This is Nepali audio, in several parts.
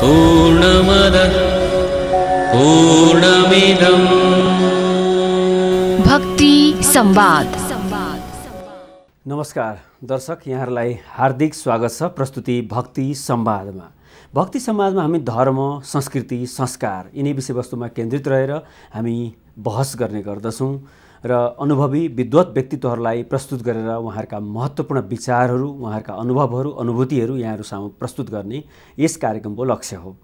पूर्णमिदम् भक्ति संवाद नमस्कार दर्शक यहाँहरूलाई हार्दिक स्वागत छ प्रस्तुति भक्ति संवादमा भक्ति समाजमा हामी धर्म संस्कृति संस्कार यिनै विषयवस्तुमा केन्द्रित रहेर हामी बहस गर्ने गर्दछौँ र अनुभवी विद्वत व्यक्तित्वहरूलाई प्रस्तुत गरेर उहाँहरूका महत्त्वपूर्ण विचारहरू उहाँहरूका अनुभवहरू अनुभूतिहरू यहाँहरू सामु प्रस्तुत गर्ने यस कार्यक्रमको लक्ष्य हो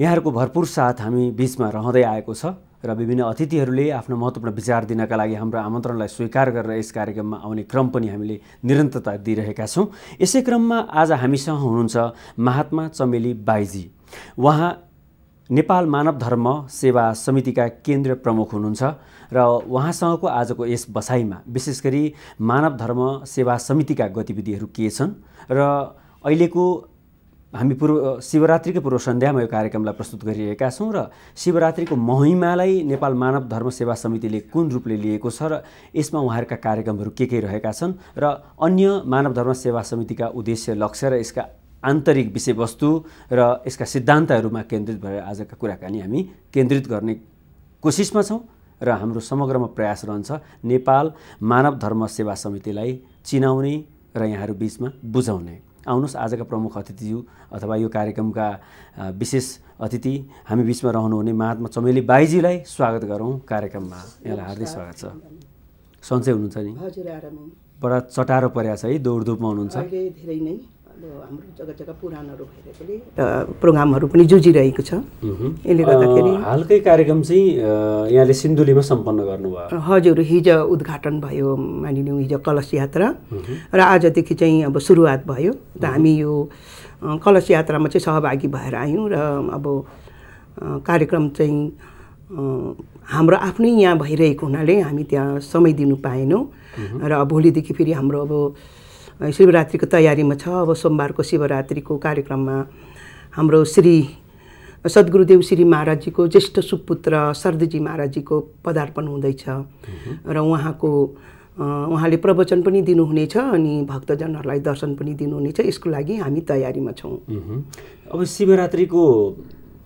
यहाँहरूको भरपूर साथ हामी बिचमा रहँदै आएको छ र विभिन्न अतिथिहरूले आफ्नो महत्त्वपूर्ण विचार दिनका लागि हाम्रो आमन्त्रणलाई स्वीकार गरेर यस कार्यक्रममा आउने क्रम पनि हामीले निरन्तरता दिइरहेका छौँ यसै क्रममा आज हामीसँग हुनुहुन्छ महात्मा चमेली बाइजी उहाँ नेपाल मानव धर्म सेवा समितिका केन्द्रीय प्रमुख हुनुहुन्छ र उहाँसँगको आजको यस बसाइमा विशेष गरी मानव धर्म सेवा समितिका गतिविधिहरू के छन् र अहिलेको हामी पूर्व शिवरात्रिको पूर्व सन्ध्यामा यो कार्यक्रमलाई प्रस्तुत गरिरहेका छौँ र शिवरात्रिको महिमालाई नेपाल मानव धर्म सेवा समितिले कुन रूपले लिएको छ र यसमा उहाँहरूका कार्यक्रमहरू के के रहेका छन् र अन्य मानव धर्म सेवा समितिका उद्देश्य लक्ष्य र यसका आन्तरिक विषयवस्तु र यसका सिद्धान्तहरूमा केन्द्रित भएर आजका कुराकानी हामी केन्द्रित गर्ने कोसिसमा छौँ र हाम्रो समग्रमा प्रयास रहन्छ नेपाल मानव धर्म सेवा समितिलाई चिनाउने र यहाँहरू बिचमा बुझाउने आउनुहोस् आजका प्रमुख अतिथिज्यू अथवा यो कार्यक्रमका विशेष अतिथि हामी बिचमा रहनुहुने महात्मा चमेली बाईजीलाई स्वागत गरौँ कार्यक्रममा यहाँलाई हार्दिक स्वागत छ सन्चै हुनुहुन्छ नि बडा चटारो परेको छ है दौडधुपमा हुनुहुन्छ धेरै नै हाम्रो जग्गा जग्गा पुराणहरू भइरहेकोले प्रोग्रामहरू पनि जुझिरहेको छ यसले गर्दाखेरि हालकै कार्यक्रम चाहिँ यहाँले सिन्धुलीमा सम्पन्न गर्नुभयो हजुर हिजो उद्घाटन भयो मानिलिउँ हिजो कलश यात्रा र आजदेखि चाहिँ अब सुरुवात भयो त हामी यो कलश यात्रामा चाहिँ सहभागी भएर आयौँ र अब कार्यक्रम चाहिँ हाम्रो आफ्नै यहाँ भइरहेको हुनाले हामी त्यहाँ समय दिनु पाएनौँ र भोलिदेखि फेरि हाम्रो अब शिवरात्रिको तयारीमा छ अब सोमबारको शिवरात्रिको कार्यक्रममा हाम्रो श्री सद्गुरुदेव श्री महाराजजीको ज्येष्ठ सुपुत्र सरदजी महाराजजीको पदार्पण हुँदैछ र उहाँको उहाँले प्रवचन पनि दिनुहुनेछ अनि भक्तजनहरूलाई दर्शन पनि दिनुहुनेछ यसको लागि हामी तयारीमा छौँ अब शिवरात्रिको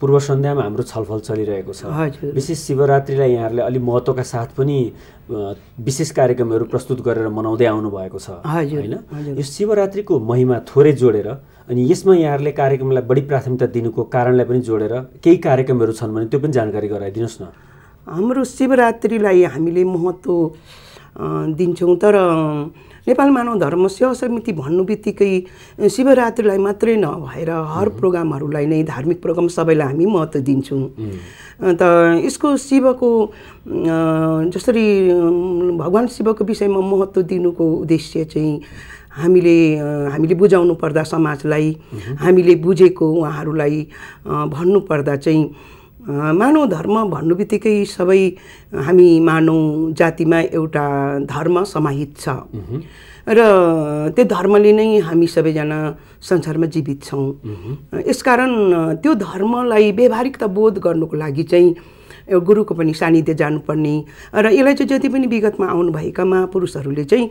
पूर्व सन्ध्यामा हाम्रो छलफल चलिरहेको छ विशेष शिवरात्रिलाई यहाँहरूले अलिक महत्त्वका साथ पनि विशेष कार्यक्रमहरू प्रस्तुत गरेर मनाउँदै आउनुभएको छ होइन यो शिवरात्रिको महिमा थोरै जोडेर अनि यसमा यहाँहरूले कार्यक्रमलाई बढी प्राथमिकता दिनुको कारणलाई पनि जोडेर केही कार्यक्रमहरू छन् भने त्यो पनि जानकारी गराइदिनुहोस् न हाम्रो शिवरात्रिलाई हामीले महत्त्व दिन्छौँ तर नेपाल मानव धर्म सेवा समिति भन्नु बित्तिकै शिवरात्रिलाई मात्रै नभएर हर प्रोग्रामहरूलाई नै धार्मिक प्रोग्राम सबैलाई हामी महत्त्व दिन्छौँ अन्त यसको शिवको जसरी भगवान् शिवको विषयमा महत्त्व दिनुको उद्देश्य चाहिँ हामीले हामीले बुझाउनु पर्दा समाजलाई हामीले बुझेको उहाँहरूलाई भन्नुपर्दा चाहिँ मानव धर्म भन्नु बित्तिकै सबै हामी मानव जातिमा एउटा धर्म समाहित छ र त्यो धर्मले नै हामी सबैजना संसारमा जीवित छौँ यसकारण त्यो धर्मलाई व्यवहारिकता बोध गर्नुको लागि चाहिँ गुरुको पनि सानिध्य जानुपर्ने र यसलाई चाहिँ जति पनि विगतमा आउनुभएका महापुरुषहरूले चाहिँ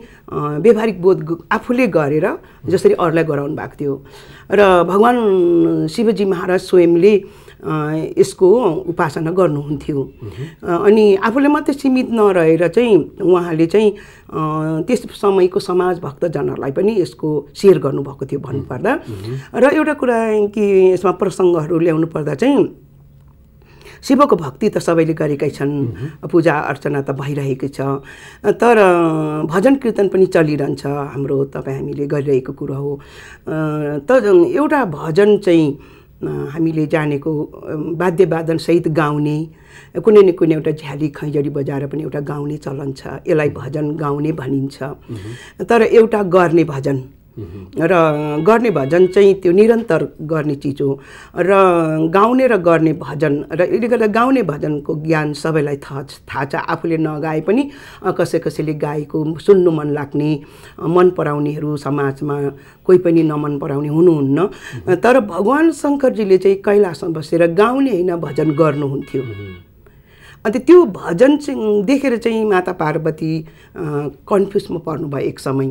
व्यवहारिक बोध आफूले गरेर जसरी अरूलाई गराउनु भएको थियो र भगवान् शिवजी महाराज स्वयंले यसको उपासना गर्नुहुन्थ्यो अनि आफूले मात्रै सीमित नरहेर चाहिँ उहाँले चाहिँ त्यस समयको समाज भक्तजनहरूलाई पनि यसको सेयर गर्नुभएको थियो भन्नुपर्दा र एउटा कुरा कि यसमा प्रसङ्गहरू ल्याउनु पर्दा चाहिँ शिवको भक्ति त सबैले गरेकै छन् पूजा अर्चना त भइरहेकै छ तर भजन कीर्तन पनि चलिरहन्छ हाम्रो तपाईँ हामीले गरिरहेको कुरो हो त एउटा भजन चाहिँ हामीले जानेको वाद्यवादनसहित गाउने कुनै न कुनै एउटा झ्याली खैँजडी बजाएर पनि एउटा गाउने चलन छ यसलाई भजन गाउने भनिन्छ तर एउटा गर्ने भजन र गर्ने भजन चाहिँ त्यो निरन्तर गर्ने चिज हो र गाउने र गर्ने भजन र यसले गर्दा गाउने भजनको ज्ञान सबैलाई थाहा थाहा छ आफूले नगाए पनि कसै कसैले गाएको सुन्नु मन लाग्ने मन पराउनेहरू समाजमा कोही पनि नमन पराउने हुनुहुन्न तर भगवान् शङ्करजीले चाहिँ कैलासमा बसेर गाउने होइन भजन गर्नुहुन्थ्यो अन्त त्यो भजन चाहिँ देखेर चाहिँ माता पार्वती कन्फ्युजमा पर्नुभयो एक समय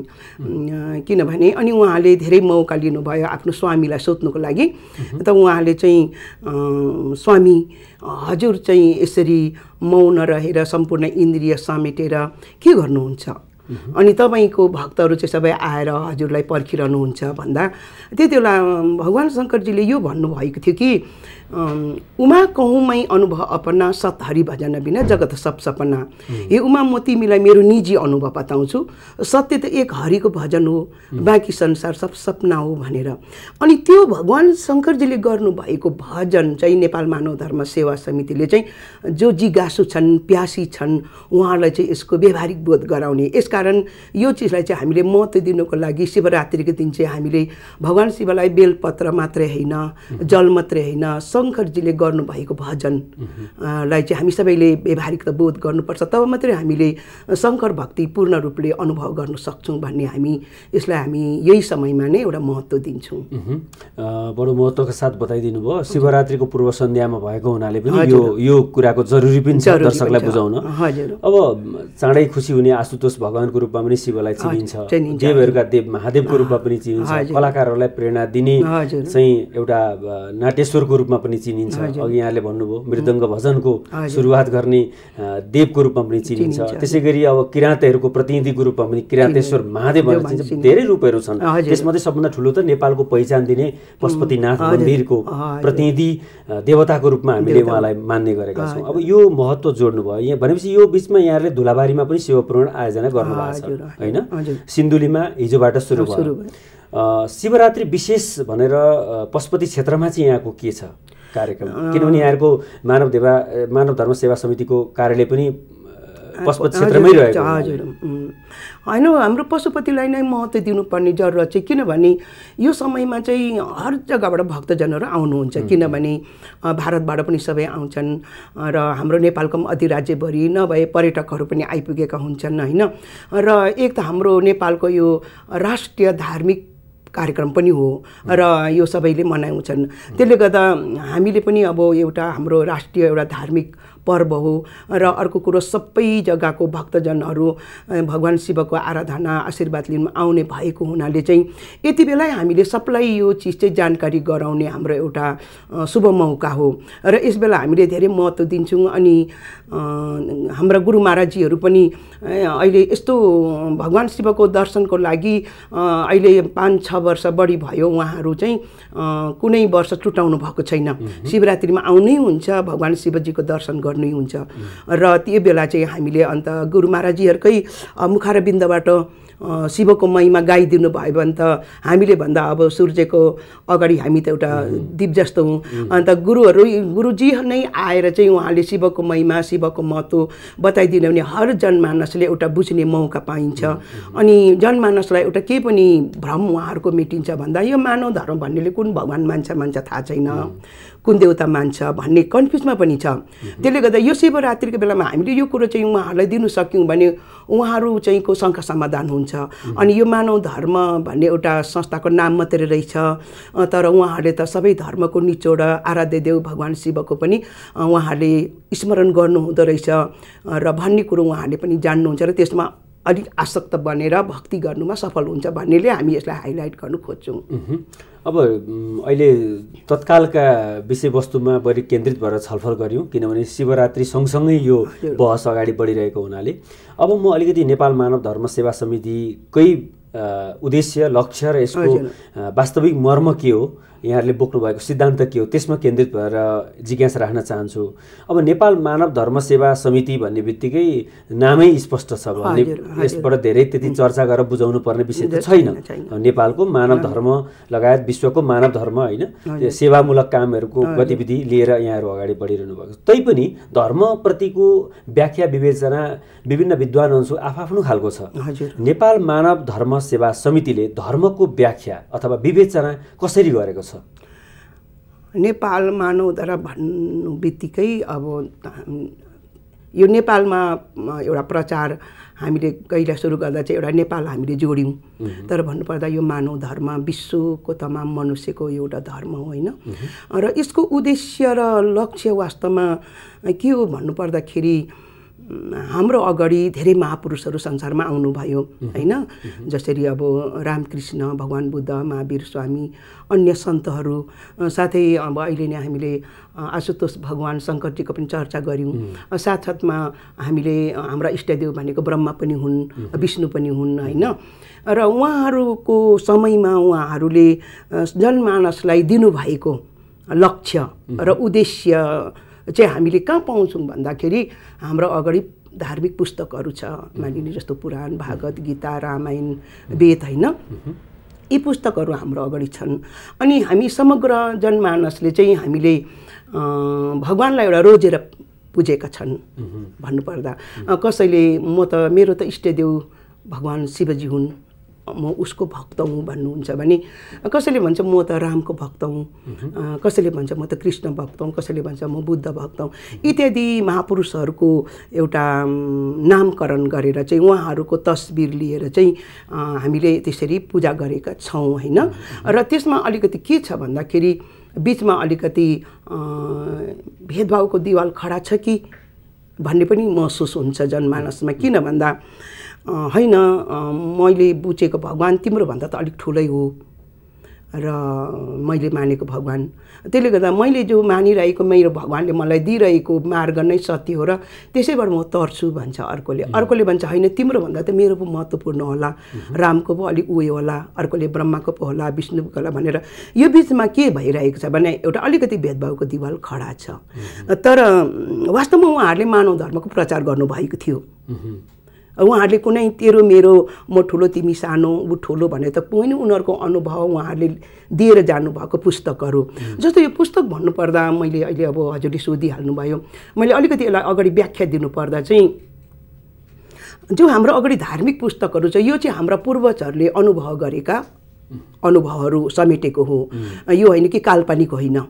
किनभने अनि उहाँले धेरै मौका लिनुभयो आफ्नो स्वामीलाई सोध्नुको लागि त उहाँले चाहिँ स्वामी हजुर चाहिँ यसरी मौन रहेर सम्पूर्ण इन्द्रिय समेटेर के गर्नुहुन्छ अनि तपाईँको भक्तहरू चाहिँ सबै आएर हजुरलाई पर्खिरहनुहुन्छ भन्दा त्यति बेला भगवान् शङ्करजीले यो भन्नुभएको थियो कि उमा कहुँमै अनुभव अपना सत हरि भजन बिना जगत सप सपना यो उमा म तिमीलाई मेरो निजी अनुभव बताउँछु सत्य त एक हरिको भजन हो बाँकी संसार सब सपना हो भनेर अनि त्यो भगवान् शङ्करजीले गर्नुभएको भजन चाहिँ नेपाल मानव धर्म सेवा समितिले चाहिँ जो जिज्ञासु छन् प्यासी छन् उहाँलाई चाहिँ यसको व्यवहारिक बोध गराउने यसकारण यो चिजलाई चाहिँ हामीले महत्त्व दिनुको लागि शिवरात्रिको दिन चाहिँ हामीले भगवान् शिवलाई बेलपत्र मात्रै होइन जल मात्रै होइन शङ्करजीले गर्नुभएको भजनलाई चाहिँ हामी सबैले व्यवहारिकता बोध गर्नुपर्छ तब मात्रै हामीले शङ्कर भक्ति पूर्ण रूपले अनुभव गर्न सक्छौँ भन्ने हामी यसलाई हामी यही समयमा नै एउटा महत्त्व दिन्छौँ बडो महत्त्वको साथ बताइदिनु भयो शिवरात्रिको पूर्व सन्ध्यामा भएको हुनाले पनि यो यो कुराको जरुरी पनि छ दर्शकलाई बुझाउन हजुर अब चाँडै खुसी हुने आशुतोष भगवान्को रूपमा पनि शिवलाई चिनिन्छ देवहरूका देव महादेवको रूपमा पनि चिनिन्छ कलाकारहरूलाई प्रेरणा दिने चाहिँ एउटा नाटेश्वरको रूपमा पनि पनि चिनिन्छ अघि यहाँले भन्नुभयो मृदङ्ग भजनको सुरुवात गर्ने देवको रूपमा पनि चिनिन्छ त्यसै गरी अब किराँतहरूको प्रतिनिधिको रूपमा पनि किराँतेश्वर महादेव भनेर चिनिन्छ धेरै रूपहरू छन् त्यसमध्ये सबभन्दा ठुलो त नेपालको पहिचान दिने पशुपतिनाथ मन्दिरको प्रतिनिधि देवताको रूपमा हामीले उहाँलाई मान्ने गरेका छौँ अब यो महत्त्व भयो यहाँ भनेपछि यो बिचमा यहाँले धुलाबारीमा पनि पुराण आयोजना गर्नुभएको छ होइन सिन्धुलीमा हिजोबाट सुरु भयो शिवरात्रि विशेष भनेर पशुपति क्षेत्रमा चाहिँ यहाँको के छ कार्यक्रम किनभने यहाँहरूको मानव देवा मानव धर्म सेवा समितिको कार्यालय पनि पशुपति क्षेत्रमै रहेको हजुर होइन हाम्रो पशुपतिलाई नै महत्त्व दिनुपर्ने जरुरत चाहिँ किनभने यो समयमा चाहिँ हर जग्गाबाट भक्तजनहरू आउनुहुन्छ किनभने भारतबाट पनि सबै आउँछन् र हाम्रो नेपालको पनि अधिराज्यभरि नभए पर्यटकहरू पनि आइपुगेका हुन्छन् होइन र एक त हाम्रो नेपालको यो राष्ट्रिय धार्मिक कार्यक्रम पनि हो र यो सबैले मनाउँछन् त्यसले गर्दा हामीले पनि अब एउटा हाम्रो राष्ट्रिय एउटा धार्मिक पर्व हो र अर्को कुरो सबै जग्गाको भक्तजनहरू भगवान् शिवको आराधना आशीर्वाद लिनु आउने भएको हुनाले चाहिँ यति बेलै हामीले सबलाई यो चिज चाहिँ जानकारी गराउने हाम्रो एउटा शुभ मौका हो र यस बेला हामीले धेरै महत्त्व दिन्छौँ अनि हाम्रो गुरु महाराजजीहरू पनि अहिले यस्तो भगवान् शिवको दर्शनको लागि अहिले पाँच छ वर्ष बढी भयो उहाँहरू चाहिँ कुनै वर्ष टुटाउनु भएको छैन शिवरात्रिमा आउनै हुन्छ भगवान् शिवजीको दर्शन गर्नु गर्नै हुन्छ र त्यो बेला चाहिँ हामीले अन्त गुरु महाराजीहरूकै मुखारबिन्दबाट शिवको महिमा गाइदिनु भयो भने त हामीले भन्दा अब सूर्यको अगाडि हामी त एउटा दिप जस्तो हौँ अन्त गुरुहरू गुरुजी नै आएर चाहिँ उहाँले शिवको महिमा शिवको महत्त्व बताइदिनु भने हर जनमानसले एउटा बुझ्ने मौका पाइन्छ अनि जनमानसलाई एउटा के पनि भ्रम उहाँहरूको मेटिन्छ भन्दा यो मानव धर्म भन्नेले कुन भगवान् मान्छ मान्छ थाहा छैन कुन देउता मान्छ भन्ने कन्फ्युजमा पनि छ त्यसले गर्दा यो शिवरात्रिको बेलामा हामीले यो कुरो चाहिँ उहाँहरूलाई दिनु सक्यौँ भने उहाँहरू चाहिँ को शङ्का समाधान हुन्छ अनि यो मानव धर्म भन्ने एउटा संस्थाको नाम मात्रै रहेछ तर उहाँहरूले त सबै धर्मको निचोड आराध्य देव भगवान् शिवको पनि उहाँहरूले स्मरण गर्नुहुँदो रहेछ र भन्ने कुरो उहाँहरूले पनि जान्नुहुन्छ र त्यसमा अलिक आसक्त बनेर भक्ति गर्नुमा सफल हुन्छ भन्नेले हामी यसलाई हाइलाइट गर्नु खोज्छौँ अब अहिले तत्कालका विषयवस्तुमा बढी केन्द्रित भएर छलफल गऱ्यौँ किनभने शिवरात्रि सँगसँगै यो बहस अगाडि बढिरहेको हुनाले अब म अलिकति नेपाल मानव धर्म सेवा समितिकै उद्देश्य लक्ष्य र यसको वास्तविक मर्म के हो यहाँहरूले बोक्नु भएको सिद्धान्त के हो त्यसमा केन्द्रित भएर जिज्ञासा राख्न चाहन्छु अब नेपाल मानव धर्म सेवा समिति भन्ने बित्तिकै नामै स्पष्ट छ भन्ने यसबाट धेरै त्यति चर्चा गरेर बुझाउनु पर्ने विषय त छैन नेपालको मानव धर्म लगायत विश्वको मानव धर्म होइन सेवामूलक कामहरूको गतिविधि लिएर यहाँहरू अगाडि बढिरहनु भएको तैपनि धर्मप्रतिको व्याख्या विवेचना विभिन्न विद्वानहरू आफआफ्नो खालको छ नेपाल मानव धर्म सेवा समितिले धर्मको व्याख्या अथवा विवेचना कसरी गरेको छ नेपाल मानव धारा भन्नु बित्तिकै अब यो नेपालमा एउटा प्रचार हामीले कहिले सुरु गर्दा चाहिँ एउटा नेपाल हामीले जोड्यौँ तर भन्नुपर्दा यो मानव धर्म विश्वको तमाम मनुष्यको एउटा धर्म हो होइन र यसको उद्देश्य र लक्ष्य वास्तवमा के हो भन्नुपर्दाखेरि हाम्रो अगाडि धेरै महापुरुषहरू संसारमा आउनुभयो होइन जसरी अब रामकृष्ण भगवान् बुद्ध महावीर स्वामी अन्य सन्तहरू साथै अब अहिले नै हामीले आशुतोष भगवान् शङ्करजीको पनि चर्चा गऱ्यौँ साथसाथमा हामीले हाम्रा इष्टदेव भनेको ब्रह्मा पनि हुन् विष्णु पनि हुन् होइन र उहाँहरूको समयमा उहाँहरूले जनमानसलाई दिनुभएको लक्ष्य र उद्देश्य चाहिँ हामीले कहाँ पाउँछौँ भन्दाखेरि हाम्रो अगाडि धार्मिक पुस्तकहरू छ मानिने जस्तो पुराण भागवत गीता रामायण वेद होइन यी पुस्तकहरू हाम्रो अगाडि छन् अनि हामी समग्र जनमानसले चाहिँ हामीले भगवान्लाई एउटा रोजेर पुजेका छन् भन्नुपर्दा कसैले म त मेरो त इष्टदेव भगवान् शिवजी हुन् म उसको भक्त हुँ भन्नुहुन्छ भने कसैले भन्छ म त रामको भक्त हुँ कसैले भन्छ म त कृष्ण भक्त हुँ कसैले भन्छ म बुद्ध भक्त हुँ इत्यादि महापुरुषहरूको एउटा नामकरण गरेर चाहिँ उहाँहरूको तस्बिर लिएर चाहिँ हामीले त्यसरी पूजा गरेका छौँ होइन र त्यसमा अलिकति के छ भन्दाखेरि बिचमा अलिकति भेदभावको दिवाल खडा छ कि भन्ने पनि महसुस हुन्छ जनमानसमा किन भन्दा होइन मैले बुझेको भगवान् तिम्रोभन्दा त अलिक ठुलै हो र मैले मानेको भगवान् त्यसले गर्दा मैले जो मानिरहेको मेरो भगवान्ले मलाई दिइरहेको मार्ग नै सत्य हो र त्यसैबाट म तर्छु भन्छ अर्कोले अर्कोले भन्छ होइन तिम्रोभन्दा त मेरो पो महत्त्वपूर्ण होला रामको पो अलिक उयो होला अर्कोले ब्रह्माको पो होला विष्णुको होला भनेर यो बिचमा के भइरहेको छ भने एउटा अलिकति भेदभावको दिवाल खडा छ तर वास्तवमा उहाँहरूले मानव धर्मको प्रचार गर्नुभएको थियो उहाँहरूले कुनै तेरो मेरो म ठुलो तिमी सानो ऊ ठुलो भने त कुनै उनीहरूको अनुभव उहाँहरूले दिएर जानुभएको पुस्तकहरू जस्तो यो पुस्तक भन्नुपर्दा मैले अहिले अब हजुरले सोधिहाल्नुभयो मैले अलिकति यसलाई अगाडि व्याख्या दिनुपर्दा चाहिँ जो हाम्रो अगाडि धार्मिक पुस्तकहरू छ यो चाहिँ हाम्रा पूर्वजहरूले अनुभव गरेका अनुभवहरू समेटेको हुँ यो होइन कि काल्पनिक होइन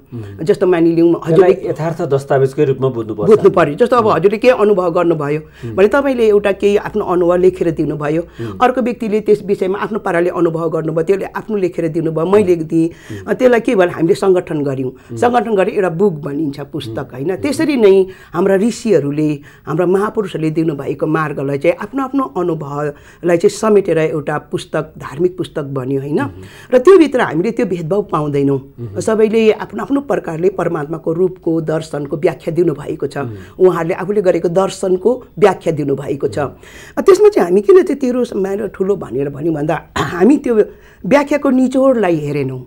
जस्तो मानिलिउँ हजुर यथार्थ दस्तावेजकै रूपमा बुझ्नु बुझ्नु पऱ्यो जस्तो अब हजुरले केही अनुभव गर्नुभयो भने तपाईँले एउटा केही आफ्नो अनुभव लेखेर दिनुभयो अर्को व्यक्तिले त्यस विषयमा आफ्नो पाराले अनुभव गर्नुभयो त्यसले आफ्नो लेखेर दिनुभयो मैले दिएँ त्यसलाई के भयो हामीले सङ्गठन गऱ्यौँ सङ्गठन गरेर एउटा बुक भनिन्छ पुस्तक होइन त्यसरी नै हाम्रा ऋषिहरूले हाम्रा महापुरुषहरूले दिनुभएको मार्गलाई चाहिँ आफ्नो आफ्नो अनुभवलाई चाहिँ समेटेर एउटा पुस्तक धार्मिक पुस्तक बन्यो होइन र त्योभित्र हामीले त्यो भेदभाव पाउँदैनौँ सबैले आफ्नो आफ्नो प्रकारले परमात्माको रूपको दर्शनको व्याख्या दिनुभएको छ उहाँहरूले आफूले गरेको दर्शनको व्याख्या दिनुभएको छ त्यसमा चाहिँ हामी किन त्यो तेरो मेरो ठुलो भनेर भन्यौँ भन्दा हामी त्यो व्याख्याको निचोडलाई हेरेनौँ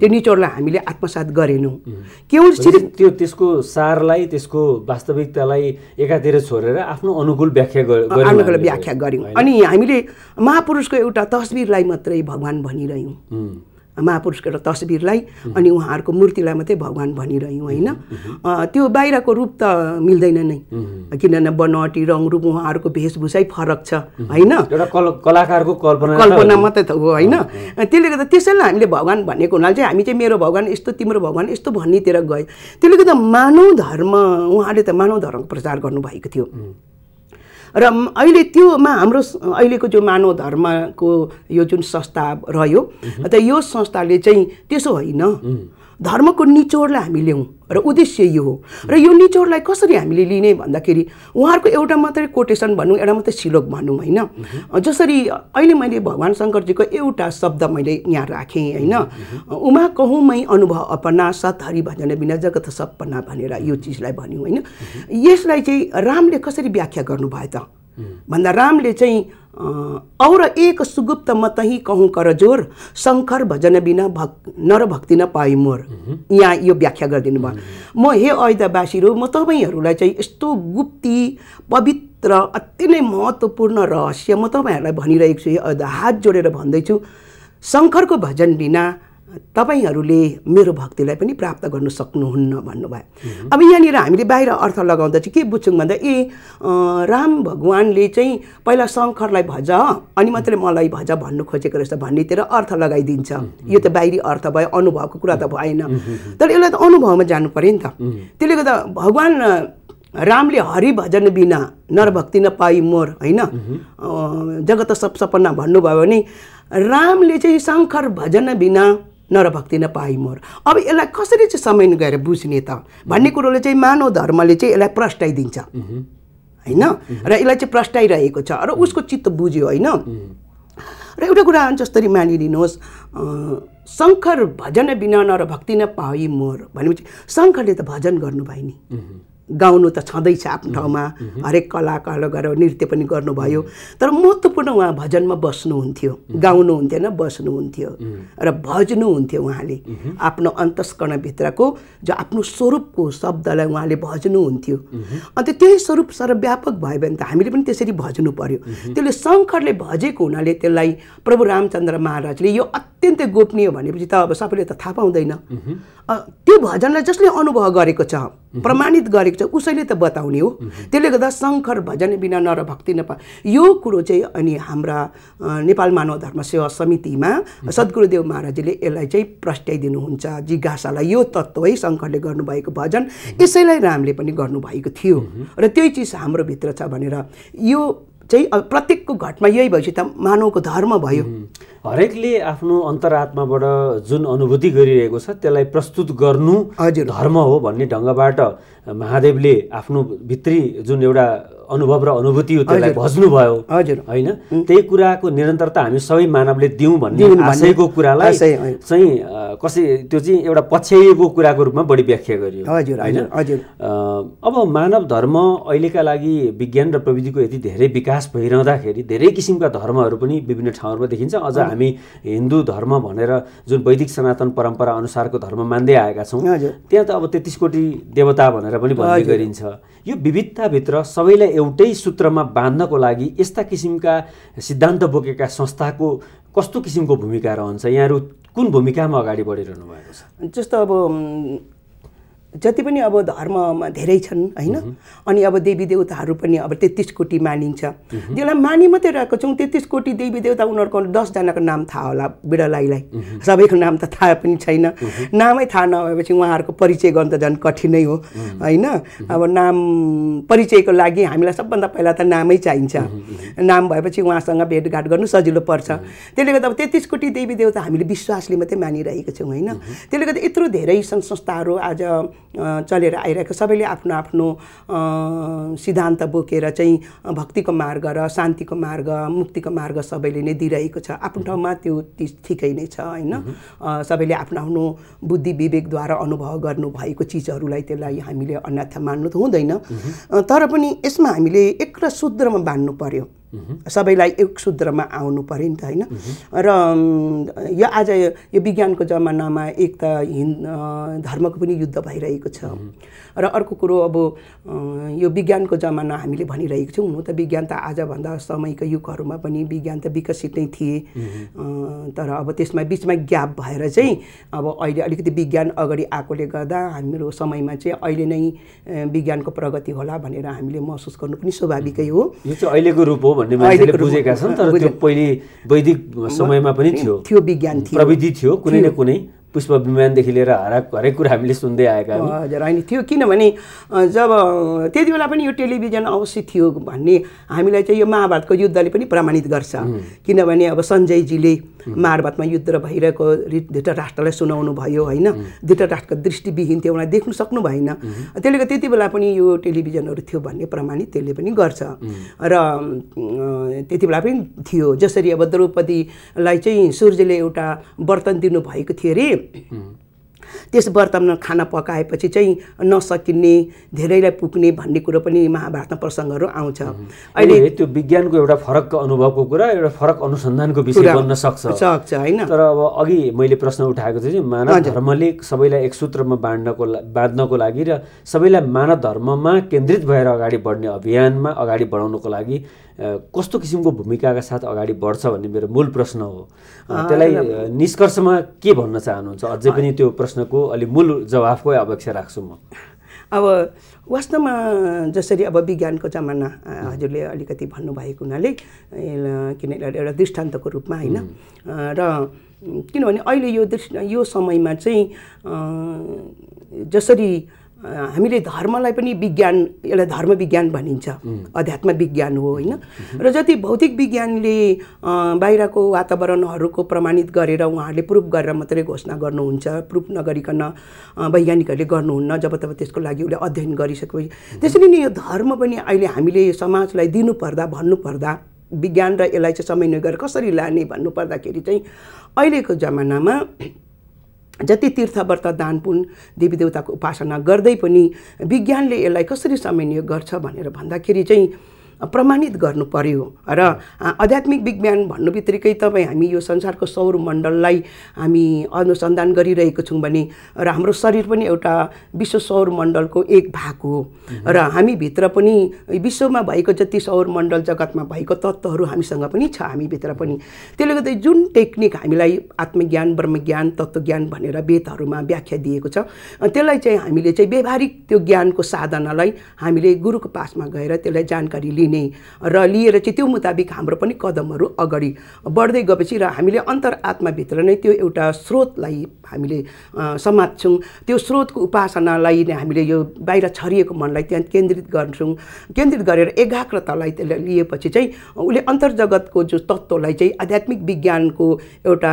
त्यो निचोडलाई हामीले आत्मसात गरेनौँ केवल सिर्फ त्यो त्यसको सारलाई त्यसको वास्तविकतालाई एकातिर छोडेर आफ्नो अनुकूल व्याख्या अनुकूल व्याख्या गऱ्यौँ अनि हामीले महापुरुषको एउटा तस्बिरलाई मात्रै भगवान् भनिरह्यौँ महापुरुषको एउटा तस्बिरलाई अनि उहाँहरूको मूर्तिलाई मात्रै भगवान् भनिरह्यौँ होइन त्यो बाहिरको रूप त मिल्दैन नै किनभने बनावटी रङ रूप उहाँहरूको भेषभूषै फरक छ होइन कलाकारको कल्पना कल्पना मात्रै त हो होइन त्यसले गर्दा त्यसैलाई हामीले भगवान् भनेको हुनाले चाहिँ हामी चाहिँ मेरो भगवान् यस्तो तिम्रो भगवान् यस्तो भन्नेतिर गयो त्यसले गर्दा मानव धर्म उहाँले त मानव धर्मको प्रचार गर्नुभएको थियो र अहिले त्योमा हाम्रो अहिलेको जो मानव धर्मको यो जुन संस्था रह्यो त यो संस्थाले चाहिँ त्यसो होइन धर्मको निचोडलाई हामी ल्याउँ र उद्देश्य यो हो र यो निचोडलाई कसरी हामीले लिने भन्दाखेरि उहाँहरूको एउटा मात्रै कोटेसन भनौँ एउटा मात्रै श्लोक भनौँ होइन जसरी अहिले मैले भगवान् शङ्करजीको एउटा शब्द मैले यहाँ राखेँ होइन उमा कहौँ अनुभव अपना सत भजन बिना जगत सपना भनेर यो चिजलाई भन्यौँ होइन यसलाई चाहिँ रामले कसरी व्याख्या गर्नुभयो त भन्दा रामले चाहिँ और एक सुगुप्त म तही कर करजोर शङ्कर भजन बिना भक् नर भक्ति न पाए मोर यहाँ यो व्याख्या गरिदिनु भयो म हे ऐदावासी म तपाईँहरूलाई चाहिँ यस्तो गुप्ति पवित्र अति नै महत्त्वपूर्ण रहस्य म तपाईँहरूलाई भनिरहेको छु हे हात जोडेर भन्दैछु शङ्करको भजन बिना तपाईँहरूले मेरो भक्तिलाई पनि प्राप्त गर्न सक्नुहुन्न भन्नुभयो अब यहाँनिर हामीले बाहिर अर्थ लगाउँदा चाहिँ के बुझ्छौँ भन्दा ए राम भगवान्ले चाहिँ पहिला शङ्करलाई भज अनि मात्रै मलाई भज भन्नु खोजेको रहेछ भन्नेतिर अर्थ लगाइदिन्छ यो त बाहिरी अर्थ भयो अनुभवको कुरा त भएन तर यसलाई त अनुभवमा जानु पऱ्यो नि त त्यसले गर्दा भगवान् रामले हरि भजन बिना नरभक्ति नपाई मोर होइन जगत सब सपना भन्नुभयो भने रामले चाहिँ शङ्कर भजन बिना नरभक्ति न पाइ मोर अब यसलाई कसरी चाहिँ समय गएर बुझ्ने त भन्ने कुरोले चाहिँ मानव धर्मले चाहिँ यसलाई प्रष्टाइदिन्छ होइन र यसलाई चाहिँ प्रष्टाइरहेको छ र उसको चित्त बुझ्यो होइन र एउटा कुरा जसरी मानिलिनुहोस् शङ्कर भजन बिना नर भक्ति न पाइ मोर भनेपछि शङ्करले त भजन गर्नु भयो नि गाउनु त छँदैछ आफ्नो ठाउँमा हरेक कला कलाकार गरेर नृत्य पनि गर्नुभयो तर महत्त्वपूर्ण उहाँ भजनमा बस्नुहुन्थ्यो गाउनुहुन्थेन बस्नुहुन्थ्यो र भज्नुहुन्थ्यो उहाँले आफ्नो अन्तस्करणभित्रको जो आफ्नो स्वरूपको शब्दलाई उहाँले भज्नुहुन्थ्यो अन्त त्यही स्वरूप सर्वव्यापक भयो भने त हामीले पनि त्यसरी भज्नु पर्यो त्यसले शङ्करले भजेको हुनाले त्यसलाई प्रभु रामचन्द्र महाराजले यो अत्यन्तै गोपनीय भनेपछि त अब सबैले त थाहा पाउँदैन त्यो भजनलाई जसले अनुभव गरेको छ प्रमाणित गरेको छ उसैले त बताउने हो त्यसले गर्दा शङ्कर भजन बिना नर भक्ति नपा यो कुरो चाहिँ अनि हाम्रा नेपाल मानव धर्म सेवा समितिमा सद्गुरुदेव महाराजले यसलाई चाहिँ प्रस्ट्याइदिनुहुन्छ जिज्ञासालाई यो तत्त्व है शङ्करले गर्नुभएको भजन यसैलाई रामले पनि गर्नुभएको थियो र त्यही चिज हाम्रोभित्र छ भनेर यो चाहिँ प्रत्येकको घटमा यही भएपछि त मानवको धर्म भयो हरेकले आफ्नो अन्तरात्माबाट जुन अनुभूति गरिरहेको छ त्यसलाई प्रस्तुत गर्नु धर्म हो भन्ने ढङ्गबाट महादेवले आफ्नो भित्री जुन एउटा अनुभव र अनुभूति त्यसलाई भज्नुभयो हजुर होइन त्यही कुराको निरन्तरता हामी सबै मानवले दिउँ भन्ने आशयको कुरालाई चाहिँ कसै त्यो चाहिँ एउटा पछ्याइएको कुराको रूपमा बढी व्याख्या गरियो हजुर होइन हजुर अब मानव धर्म अहिलेका लागि विज्ञान र प्रविधिको यति धेरै विकास भइरहँदाखेरि धेरै किसिमका धर्महरू पनि विभिन्न ठाउँहरूमा देखिन्छ अझ हामी हिन्दू धर्म भनेर जुन वैदिक सनातन परम्परा अनुसारको धर्म मान्दै आएका छौँ त्यहाँ त अब तेत्तिस कोटी देवता भनेर पनि भन्दै गरिन्छ यो विविधताभित्र सबैलाई एउटै सूत्रमा बाँध्नको लागि यस्ता किसिमका सिद्धान्त बोकेका संस्थाको कस्तो किसिमको भूमिका रहन्छ यहाँहरू कुन भूमिकामा अगाडि बढिरहनु भएको छ जस्तो अब जति पनि अब धर्ममा धेरै छन् होइन अनि अब देवी देवताहरू पनि अब तेत्तिस कोटी मानिन्छ त्यसलाई मानि मात्रै रहेको छौँ तेत्तिस कोटी देवी देवता उनीहरूको दसजनाको नाम थाहा होला बिडलाईलाई सबैको नाम त थाहा पनि छैन नामै थाहा नभएपछि उहाँहरूको परिचय गर्नु त झन् कठिनै हो होइन अब नाम परिचयको लागि हामीलाई सबभन्दा पहिला त नामै चाहिन्छ नाम भएपछि उहाँसँग भेटघाट गर्नु सजिलो पर्छ त्यसले गर्दा अब तेत्तिस कोटी देवी देवता हामीले विश्वासले मात्रै मानिरहेका छौँ होइन त्यसले गर्दा यत्रो धेरै सङ्घ संस्थाहरू आज चलेर आइरहेको सबैले आफ्नो आफ्नो सिद्धान्त बोकेर चाहिँ भक्तिको मार्ग र शान्तिको मार्ग मुक्तिको मार्ग सबैले नै दिइरहेको छ आफ्नो ठाउँमा त्यो ठिकै नै छ होइन सबैले आफ्नो आफ्नो बुद्धि विवेकद्वारा अनुभव गर्नुभएको चिजहरूलाई त्यसलाई हामीले अन्यथा मान्नु त हुँदैन तर पनि यसमा हामीले एक र शूद्रमा बाँध्नु पर्यो Mm-hmm. सबैलाई एक सूत्रमा आउनु पऱ्यो नि त होइन mm-hmm. र यो आज यो विज्ञानको जमानामा एक त हिन् धर्मको पनि युद्ध भइरहेको छ mm-hmm. र अर्को कुरो अब यो विज्ञानको जमाना हामीले भनिरहेको छौँ हुनु त विज्ञान त आजभन्दा समयको युगहरूमा पनि विज्ञान त विकसित नै थिए तर अब त्यसमा बिचमा ग्याप भएर चाहिँ अब अहिले अलिकति विज्ञान अगाडि आएकोले गर्दा हाम्रो समयमा चाहिँ अहिले नै विज्ञानको प्रगति होला भनेर हामीले महसुस गर्नु पनि स्वाभाविकै हो यो चाहिँ अहिलेको रूप हो भन्ने मान्छेले बुझेका छन् तर त्यो पहिले वैदिक समयमा पनि थियो थियो विज्ञान थियो प्रविधि थियो कुनै न कुनै पुष्प विमानदेखि लिएर हरेक हरेक कुरा हामीले सुन्दै आएका हजुर होइन थियो किनभने जब त्यति बेला पनि यो टेलिभिजन अवश्य थियो भन्ने हामीलाई चाहिँ यो महाभारतको युद्धले पनि प्रमाणित गर्छ किनभने अब सञ्जयजीले मार्फतमा युद्ध र भइरहेको धिटा राष्ट्रलाई सुनाउनु भयो होइन धिटा राष्ट्रको दृष्टिविहीन थियो उहाँलाई देख्नु सक्नु भएन त्यसले गर्दा त्यति बेला पनि यो टेलिभिजनहरू थियो भन्ने प्रमाणित त्यसले पनि गर्छ र त्यति बेला पनि थियो जसरी अब द्रौपदीलाई चाहिँ सूर्यले एउटा वर्तन दिनुभएको थियो अरे त्यस व्रतमा खाना पकाएपछि चाहिँ नसकिने धेरैलाई पुग्ने भन्ने कुरो पनि महाभारतमा प्रसङ्गहरू आउँछ अहिले त्यो विज्ञानको एउटा फरक अनुभवको कुरा एउटा फरक अनुसन्धानको विषय बन्न सक्छ सक्छ होइन तर अब अघि मैले प्रश्न उठाएको थिएँ मानव धर्मले सबैलाई एक सूत्रमा बाँड्नको बाँध्नको लागि र सबैलाई मानव धर्ममा केन्द्रित भएर अगाडि बढ्ने अभियानमा अगाडि बढाउनको लागि कस्तो किसिमको भूमिकाका साथ अगाडि बढ्छ भन्ने मेरो मूल प्रश्न हो त्यसलाई निष्कर्षमा के भन्न चाहनुहुन्छ अझै पनि त्यो प्रश्नको अलि मूल जवाफकै अपेक्षा राख्छु म अब वास्तवमा जसरी अब विज्ञानको जमाना हजुरले अलिकति भन्नुभएको हुनाले किन एउटा दृष्टान्तको रूपमा होइन र किनभने अहिले यो दृष्ट यो समयमा चाहिँ जसरी हामीले धर्मलाई पनि विज्ञान एउटा धर्म विज्ञान भनिन्छ अध्यात्म विज्ञान हो होइन र जति भौतिक विज्ञानले बाहिरको वातावरणहरूको प्रमाणित गरेर उहाँहरूले प्रुफ गरेर मात्रै घोषणा गर्नुहुन्छ प्रुफ नगरिकन वैज्ञानिकहरूले गर्नुहुन्न जब तब त्यसको लागि उसले अध्ययन गरिसकेपछि त्यसरी नै यो धर्म पनि अहिले हामीले समाजलाई दिनुपर्दा भन्नुपर्दा विज्ञान र यसलाई चाहिँ समन्वय गरेर कसरी लाने भन्नुपर्दाखेरि चाहिँ अहिलेको जमानामा जति तीर्थव्रत दान पुन देवताको उपासना गर्दै पनि विज्ञानले यसलाई कसरी समन्वय गर्छ भनेर भन्दाखेरि चाहिँ प्रमाणित गर्नु पर्यो र आध्यात्मिक विज्ञान भन्नु बित्तिकै तपाईँ हामी यो संसारको सौर मण्डललाई हामी अनुसन्धान गरिरहेको छौँ भने र हाम्रो शरीर पनि एउटा विश्व सौर मण्डलको एक भाग हो र हामीभित्र पनि विश्वमा भएको जति सौर मण्डल जगतमा भएको तत्त्वहरू हामीसँग पनि छ हामीभित्र पनि त्यसले गर्दा जुन टेक्निक हामीलाई आत्मज्ञान ब्रह्मज्ञान तत्त्वज्ञान भनेर वेदहरूमा व्याख्या दिएको छ त्यसलाई चाहिँ हामीले चाहिँ व्यावहारिक त्यो ज्ञानको साधनालाई हामीले गुरुको पासमा गएर त्यसलाई जानकारी लिने लिने र लिएर चाहिँ त्यो मुताबिक हाम्रो पनि कदमहरू अगाडि बढ्दै गएपछि र हामीले अन्तरआत्माभित्र नै त्यो एउटा स्रोतलाई हामीले समात्छौँ त्यो स्रोतको उपासनालाई नै हामीले यो बाहिर छरिएको मनलाई त्यहाँ केन्द्रित गर्छौँ केन्द्रित गरेर एकाग्रतालाई त्यसलाई लिएपछि चाहिँ उसले अन्तर्जगतको जो तत्त्वलाई चाहिँ आध्यात्मिक विज्ञानको एउटा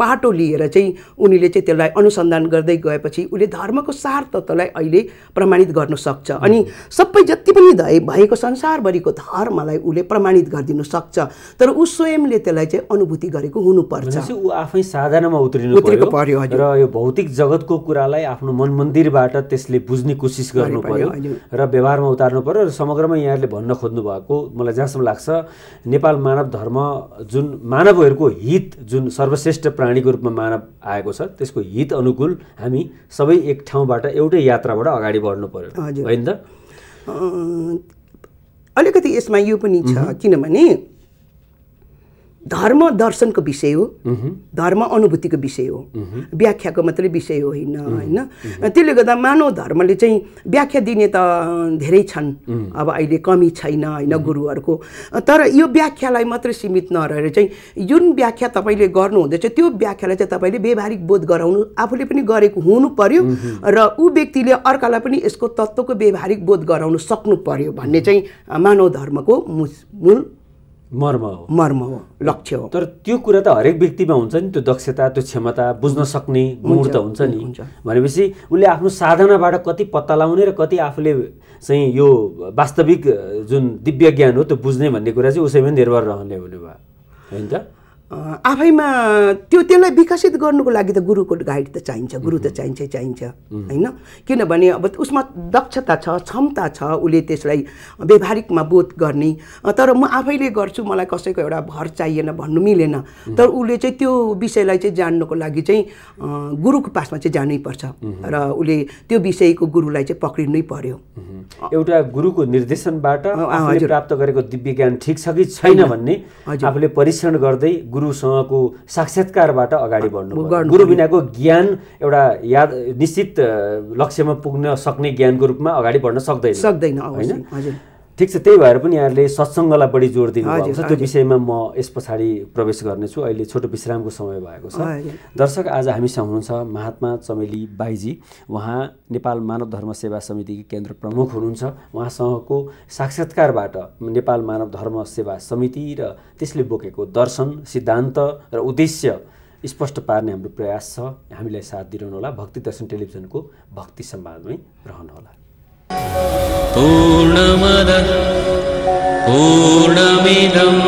पाटो लिएर चाहिँ उनीले चाहिँ त्यसलाई अनुसन्धान गर्दै गएपछि उसले धर्मको सार तत्त्वलाई अहिले प्रमाणित गर्न सक्छ अनि सबै जति पनि भएको संसारभरिको गरेको धर्मलाई उसले प्रमाणित गरिदिनु सक्छ तर ऊ स्वयंले त्यसलाई चाहिँ अनुभूति गरेको हुनुपर्छ ऊ आफै साधनामा उत्रिनु पर्यो र यो भौतिक जगतको कुरालाई आफ्नो मन मन्दिरबाट त्यसले बुझ्ने कोसिस गर्नु पर्यो र व्यवहारमा उतार्नु पर्यो र समग्रमा यहाँहरूले भन्न खोज्नु भएको मलाई जहाँसम्म लाग्छ नेपाल मानव धर्म जुन मानवहरूको हित जुन सर्वश्रेष्ठ प्राणीको रूपमा मानव आएको छ त्यसको हित अनुकूल हामी सबै एक ठाउँबाट एउटै यात्राबाट अगाडि बढ्नु पर्यो होइन त अलिकति यसमा यो पनि छ किनभने धर्म दर्शनको विषय हो धर्म अनुभूतिको विषय हो व्याख्याको मात्रै विषय होइन होइन त्यसले गर्दा मानव धर्मले चाहिँ व्याख्या दिने त धेरै छन् अब अहिले कमी छैन होइन गुरुहरूको तर यो व्याख्यालाई मात्रै सीमित नरहेर चाहिँ जुन व्याख्या तपाईँले गर्नुहुँदैछ त्यो व्याख्यालाई चाहिँ तपाईँले व्यवहारिक बोध गराउनु आफूले पनि गरेको हुनु पर्यो र ऊ व्यक्तिले अर्कालाई पनि यसको तत्त्वको व्यवहारिक बोध गराउनु सक्नु पर्यो भन्ने चाहिँ मानव धर्मको मूल मर्म हो मर्म हो लक्ष्य हो तर त्यो कुरा त हरेक व्यक्तिमा हुन्छ नि त्यो दक्षता त्यो क्षमता बुझ्न सक्ने गुण त हुन्छ नि भनेपछि उसले आफ्नो साधनाबाट कति पत्ता लगाउने र कति आफूले चाहिँ यो वास्तविक जुन दिव्य ज्ञान हो त्यो बुझ्ने भन्ने कुरा चाहिँ उसैमा निर्भर रहने हुने भयो होइन त आफैमा त्यो त्यसलाई विकसित गर्नुको लागि त गुरुको गाइड त चाहिन्छ गुरु त चाहिन्छ चाहिन्छ होइन किनभने अब उसमा दक्षता छ क्षमता छ उसले त्यसलाई व्यवहारिकमा बोध गर्ने तर म आफैले गर्छु मलाई कसैको एउटा भर चाहिएन भन्नु मिलेन तर उसले चाहिँ त्यो विषयलाई चाहिँ जान्नुको लागि चाहिँ गुरुको पासमा चाहिँ जानै पर्छ र उसले त्यो विषयको गुरुलाई चाहिँ पक्रिनै पर्यो एउटा गुरुको निर्देशनबाट प्राप्त गरेको दिव्य ज्ञान ठिक छ कि छैन भन्ने आफूले परीक्षण गर्दै गुरुसँगको साक्षात्कारबाट अगाडि बढ्नु गुरु बिनाको ज्ञान एउटा याद निश्चित लक्ष्यमा पुग्न सक्ने ज्ञानको रूपमा अगाडि बढ्न सक्दैन सक्दैन होइन ठिक छ त्यही भएर पनि यहाँले सत्सङ्गलाई बढी जोड दिनुभएको छ त्यो विषयमा म यस पछाडि प्रवेश गर्नेछु अहिले छोटो विश्रामको समय भएको छ दर्शक आज हामीसँग हुनुहुन्छ महात्मा चमेली बाईजी उहाँ नेपाल मानव धर्म सेवा समितिकी केन्द्र प्रमुख हुनुहुन्छ उहाँसँगको साक्षात्कारबाट नेपाल मानव धर्म सेवा समिति र त्यसले बोकेको दर्शन सिद्धान्त र उद्देश्य स्पष्ट पार्ने हाम्रो प्रयास छ हामीलाई साथ होला भक्ति दर्शन टेलिभिजनको भक्ति सम्वादमै रहनुहोला पूर्णमद पूर्णमिदम्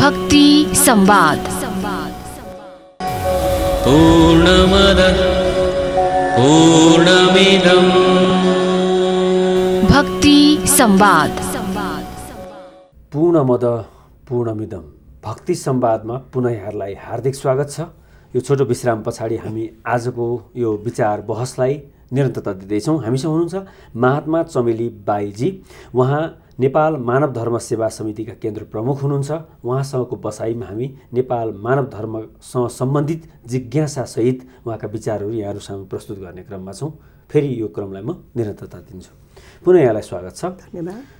भक्ति संवाद पूर्णमद पूर्णमिदम् भक्ति संवाद पूर्णमद पूर्णमिदम् भक्ति संवादमा पुनः यहाँहरूलाई हार्दिक स्वागत छ यो छोटो विश्राम पछाडि हामी आजको यो विचार बहसलाई निरन्तरता दिँदैछौँ हामीसँग हुनुहुन्छ महात्मा चमेली बाईजी उहाँ नेपाल मानव धर्म सेवा समितिका केन्द्र प्रमुख हुनुहुन्छ उहाँसँगको बसाइमा हामी नेपाल मानव धर्मसँग सम्बन्धित जिज्ञासासहित उहाँका विचारहरू यहाँहरूसँग प्रस्तुत गर्ने क्रममा छौँ फेरि यो क्रमलाई म निरन्तरता दिन्छु पुनः यहाँलाई स्वागत छ धन्यवाद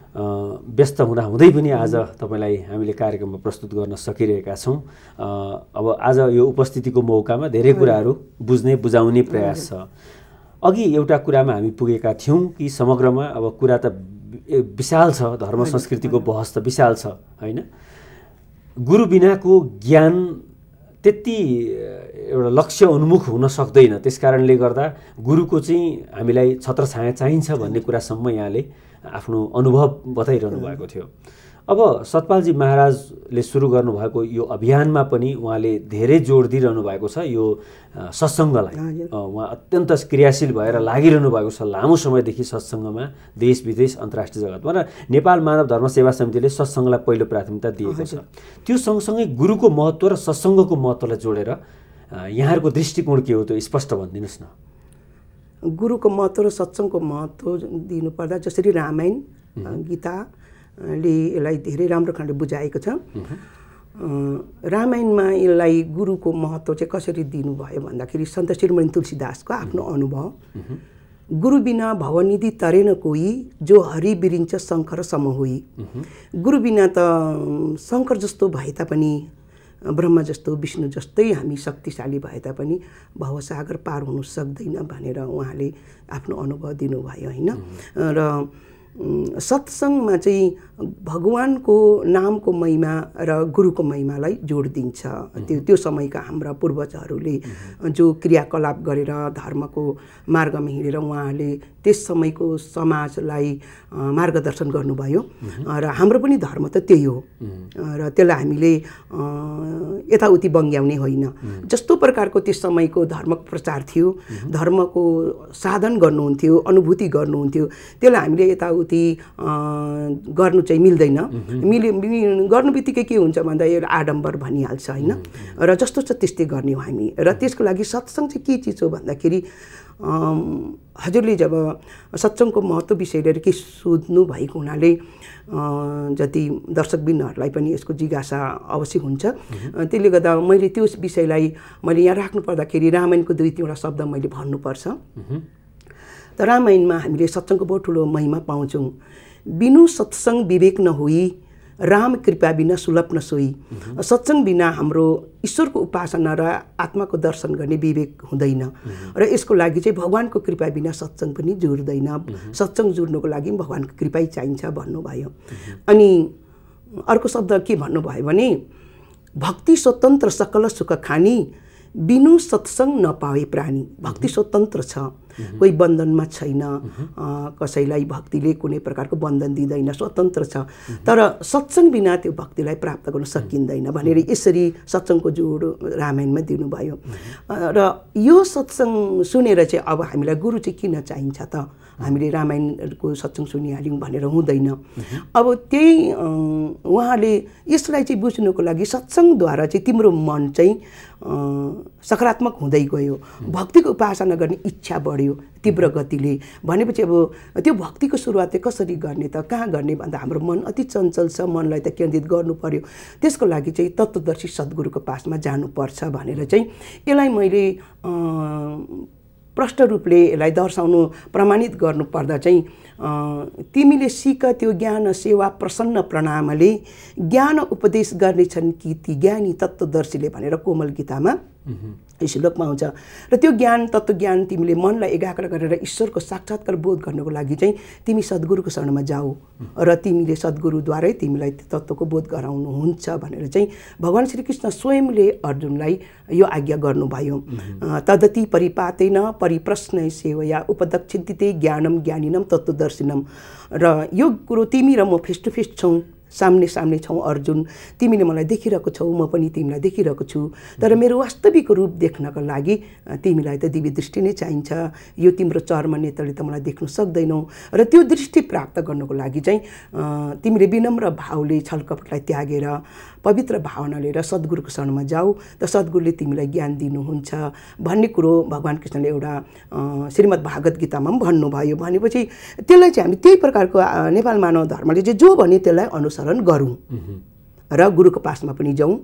व्यस्त हुँदा पनि आज तपाईँलाई हामीले कार्यक्रममा प्रस्तुत गर्न सकिरहेका छौँ अब आज यो उपस्थितिको मौकामा धेरै कुराहरू बुझ्ने बुझाउने प्रयास छ अघि एउटा कुरामा हामी पुगेका थियौँ कि समग्रमा अब कुरा त विशाल छ धर्म संस्कृतिको बहस त विशाल छ होइन गुरु बिनाको ज्ञान त्यति एउटा लक्ष्य उन्मुख हुन सक्दैन त्यस कारणले गर्दा गुरुको चाहिँ हामीलाई छत्रछाया चाहिन्छ भन्ने कुरासम्म यहाँले आफ्नो अनुभव बताइरहनु भएको थियो अब सतपालजी महाराजले सुरु गर्नुभएको यो अभियानमा पनि उहाँले धेरै जोड दिइरहनु भएको छ यो सत्सङ्गलाई उहाँ अत्यन्त क्रियाशील भएर लागिरहनु भएको छ लामो समयदेखि सत्सङ्गमा देश विदेश अन्तर्राष्ट्रिय जगतमा र नेपाल मानव धर्म सेवा समितिले सत्सङ्गलाई पहिलो प्राथमिकता दिएको छ त्यो सँगसँगै गुरुको महत्त्व र सत्सङ्गको महत्त्वलाई जोडेर यहाँहरूको दृष्टिकोण के हो त्यो स्पष्ट भनिदिनुहोस् न गुरुको महत्त्व र सत्सङ्गको महत्त्व दिनुपर्दा जसरी रामायण गीता ले यसलाई धेरै राम्रो खालले बुझाएको छ रामायणमा यसलाई गुरुको महत्त्व चाहिँ कसरी दिनुभयो भन्दाखेरि सन्त श्रीमणी तुलसीदासको आफ्नो अनुभव गुरु बिना भवनिधि तरेन कोही जो हरि बिरिन्छ शङ्कर सम होई गुरु बिना त शङ्कर जस्तो भए तापनि ब्रह्म जस्तो विष्णु जस्तै हामी शक्तिशाली भए तापनि भवसागर पार हुनु सक्दैन भनेर उहाँले आफ्नो अनुभव दिनुभयो होइन र सत्सङ्गमा चाहिँ भगवान्को नामको महिमा र गुरुको महिमालाई जोड दिन्छ त्यो त्यो समयका हाम्रा पूर्वजहरूले जो क्रियाकलाप गरेर धर्मको मार्गमा हिँडेर उहाँहरूले त्यस समयको समाजलाई मार्गदर्शन गर्नुभयो र हाम्रो पनि धर्म त त्यही हो र त्यसलाई हामीले यताउति बङ्ग्याउने होइन जस्तो प्रकारको त्यस समयको धर्मको प्रचार थियो धर्मको साधन गर्नुहुन्थ्यो अनुभूति गर्नुहुन्थ्यो त्यसलाई हामीले यताउति गर्नु चाहिँ मिल्दैन मिल्यो गर्नु बित्तिकै के हुन्छ भन्दा यो आडम्बर भनिहाल्छ होइन र जस्तो छ त्यस्तै गर्ने हो हामी र त्यसको लागि सत्सङ चाहिँ के चिज हो भन्दाखेरि हजुरले जब सत्सङ्गको महत्त्व विषय लिएर केही सोध्नु भएको हुनाले जति दर्शकबिनहरूलाई पनि यसको जिज्ञासा अवश्य हुन्छ त्यसले गर्दा मैले त्यो विषयलाई मैले यहाँ राख्नु पर्दाखेरि रामायणको दुई तिनवटा शब्द मैले भन्नुपर्छ त रामायणमा हामीले सत्सङ्गको बहुत ठुलो महिमा पाउँछौँ बिनु सत्सङ्ग विवेक नहुई राम कृपा बिना सुलभ नसोई सत्सङ बिना हाम्रो ईश्वरको उपासना र आत्माको दर्शन गर्ने विवेक हुँदैन र यसको लागि चाहिँ भगवान्को कृपा बिना सत्सङ पनि जुड्दैन सत्सङ जुड्नुको लागि पनि भगवान्को कृपै चाहिन्छ भन्नुभयो अनि अर्को शब्द के भन्नुभयो भने भक्ति स्वतन्त्र सकल सुख खानी बिनु सत्सङ नपाए प्राणी भक्ति स्वतन्त्र छ कोही बन्धनमा छैन कसैलाई भक्तिले कुनै प्रकारको बन्धन दिँदैन स्वतन्त्र छ तर सत्सङ बिना त्यो भक्तिलाई प्राप्त गर्न सकिँदैन भनेर यसरी सत्सङको जोड रामायणमा दिनुभयो र यो सत्सङ सुनेर चाहिँ अब हामीलाई गुरु चाहिँ किन चाहिन्छ त हामीले रामायणहरूको सत्सङ सुनिहाल्यौँ भनेर हुँदैन अब त्यही उहाँले यसलाई चाहिँ बुझ्नुको लागि सत्सङद्वारा चाहिँ तिम्रो मन चाहिँ सकारात्मक हुँदै गयो भक्तिको उपासना गर्ने इच्छा बढ्यो तीव्र गतिले भनेपछि अब त्यो भक्तिको सुरुवात चाहिँ कसरी गर्ने त कहाँ गर्ने भन्दा हाम्रो मन अति चञ्चल छ मनलाई त केन्द्रित गर्नु पर्यो त्यसको लागि चाहिँ तत्त्वदर्शी सद्गुरुको पासमा जानुपर्छ भनेर चाहिँ यसलाई मैले प्रष्ट रूपले यसलाई दर्शाउनु प्रमाणित गर्नुपर्दा चाहिँ तिमीले सिक त्यो ज्ञान सेवा प्रसन्न प्रणामले ज्ञान उपदेश गर्नेछन् कि ती ज्ञानी तत्त्वदर्शीले भनेर कोमल गीतामा श्लोकमा आउँछ र त्यो ज्ञान ज्ञान तिमीले मनलाई एकाग्र गरेर ईश्वरको साक्षात्कार बोध गर्नको लागि चाहिँ तिमी सद्गुरुको शरणमा जाऊ र तिमीले सद्गुरुद्वारै तिमीलाई त्यो तत्त्वको बोध गराउनुहुन्छ भनेर चाहिँ भगवान् श्रीकृष्ण स्वयंले अर्जुनलाई यो आज्ञा गर्नुभयो तदति परिपातेन परिप्रश्न सेवया उपदक्षिते ज्ञानम ज्ञानिनम तत्त्व दर्शिनम र यो कुरो तिमी र म फेस टु फेस छौँ सामने सामने छौँ अर्जुन तिमीले मलाई देखिरहेको छौ म पनि तिमीलाई देखिरहेको छु तर मेरो वास्तविक रूप देख्नको लागि तिमीलाई त दिव्य दृष्टि नै चाहिन्छ यो तिम्रो चर्म नेत्रले त मलाई देख्न सक्दैनौ र त्यो दृष्टि प्राप्त गर्नको लागि चाहिँ तिमीले विनम्र भावले छलकपटलाई त्यागेर पवित्र भावना लिएर सद्गुरुको शरणमा जाऊ त सद्गुरुले तिमीलाई ज्ञान दिनुहुन्छ भन्ने कुरो भगवान् कृष्णले एउटा श्रीमद् भागवत गीतामा पनि भन्नुभयो भनेपछि त्यसलाई चाहिँ हामी त्यही प्रकारको नेपाल मानव धर्मले चाहिँ जो भने त्यसलाई अनुसरण गरौँ र गुरुको पासमा पनि जाउँ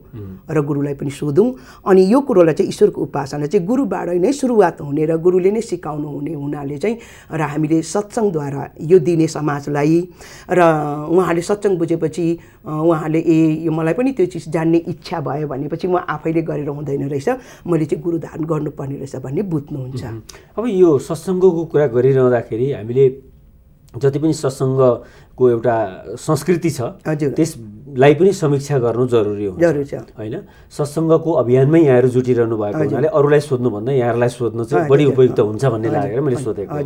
र गुरुलाई पनि सोधौँ अनि यो कुरोलाई चाहिँ ईश्वरको उपासना चाहिँ गुरुबाट नै सुरुवात हुने र गुरुले नै सिकाउनु हुने हुनाले चाहिँ र हामीले सत्सङ्गद्वारा यो दिने समाजलाई र उहाँले सत्सङ्ग बुझेपछि उहाँले ए यो मलाई पनि त्यो चिज जान्ने इच्छा भयो भनेपछि म आफैले गरेर हुँदैन रहेछ मैले चाहिँ गुरु धारण गर्नुपर्ने रहेछ भन्ने बुझ्नुहुन्छ अब यो सत्सङ्गको कुरा गरिरहँदाखेरि हामीले जति पनि सत्सङ्गको एउटा संस्कृति छ हजुर त्यस लाई पनि समीक्षा गर्नु जरुरी हो जरुरी छ होइन सत्सङ्गको अभियानमै यहाँहरू जुटिरहनु भएको हुनाले अरूलाई सोध्नुभन्दा यहाँहरूलाई सोध्नु चाहिँ बढी उपयुक्त हुन्छ भन्ने लागेर मैले सोधेको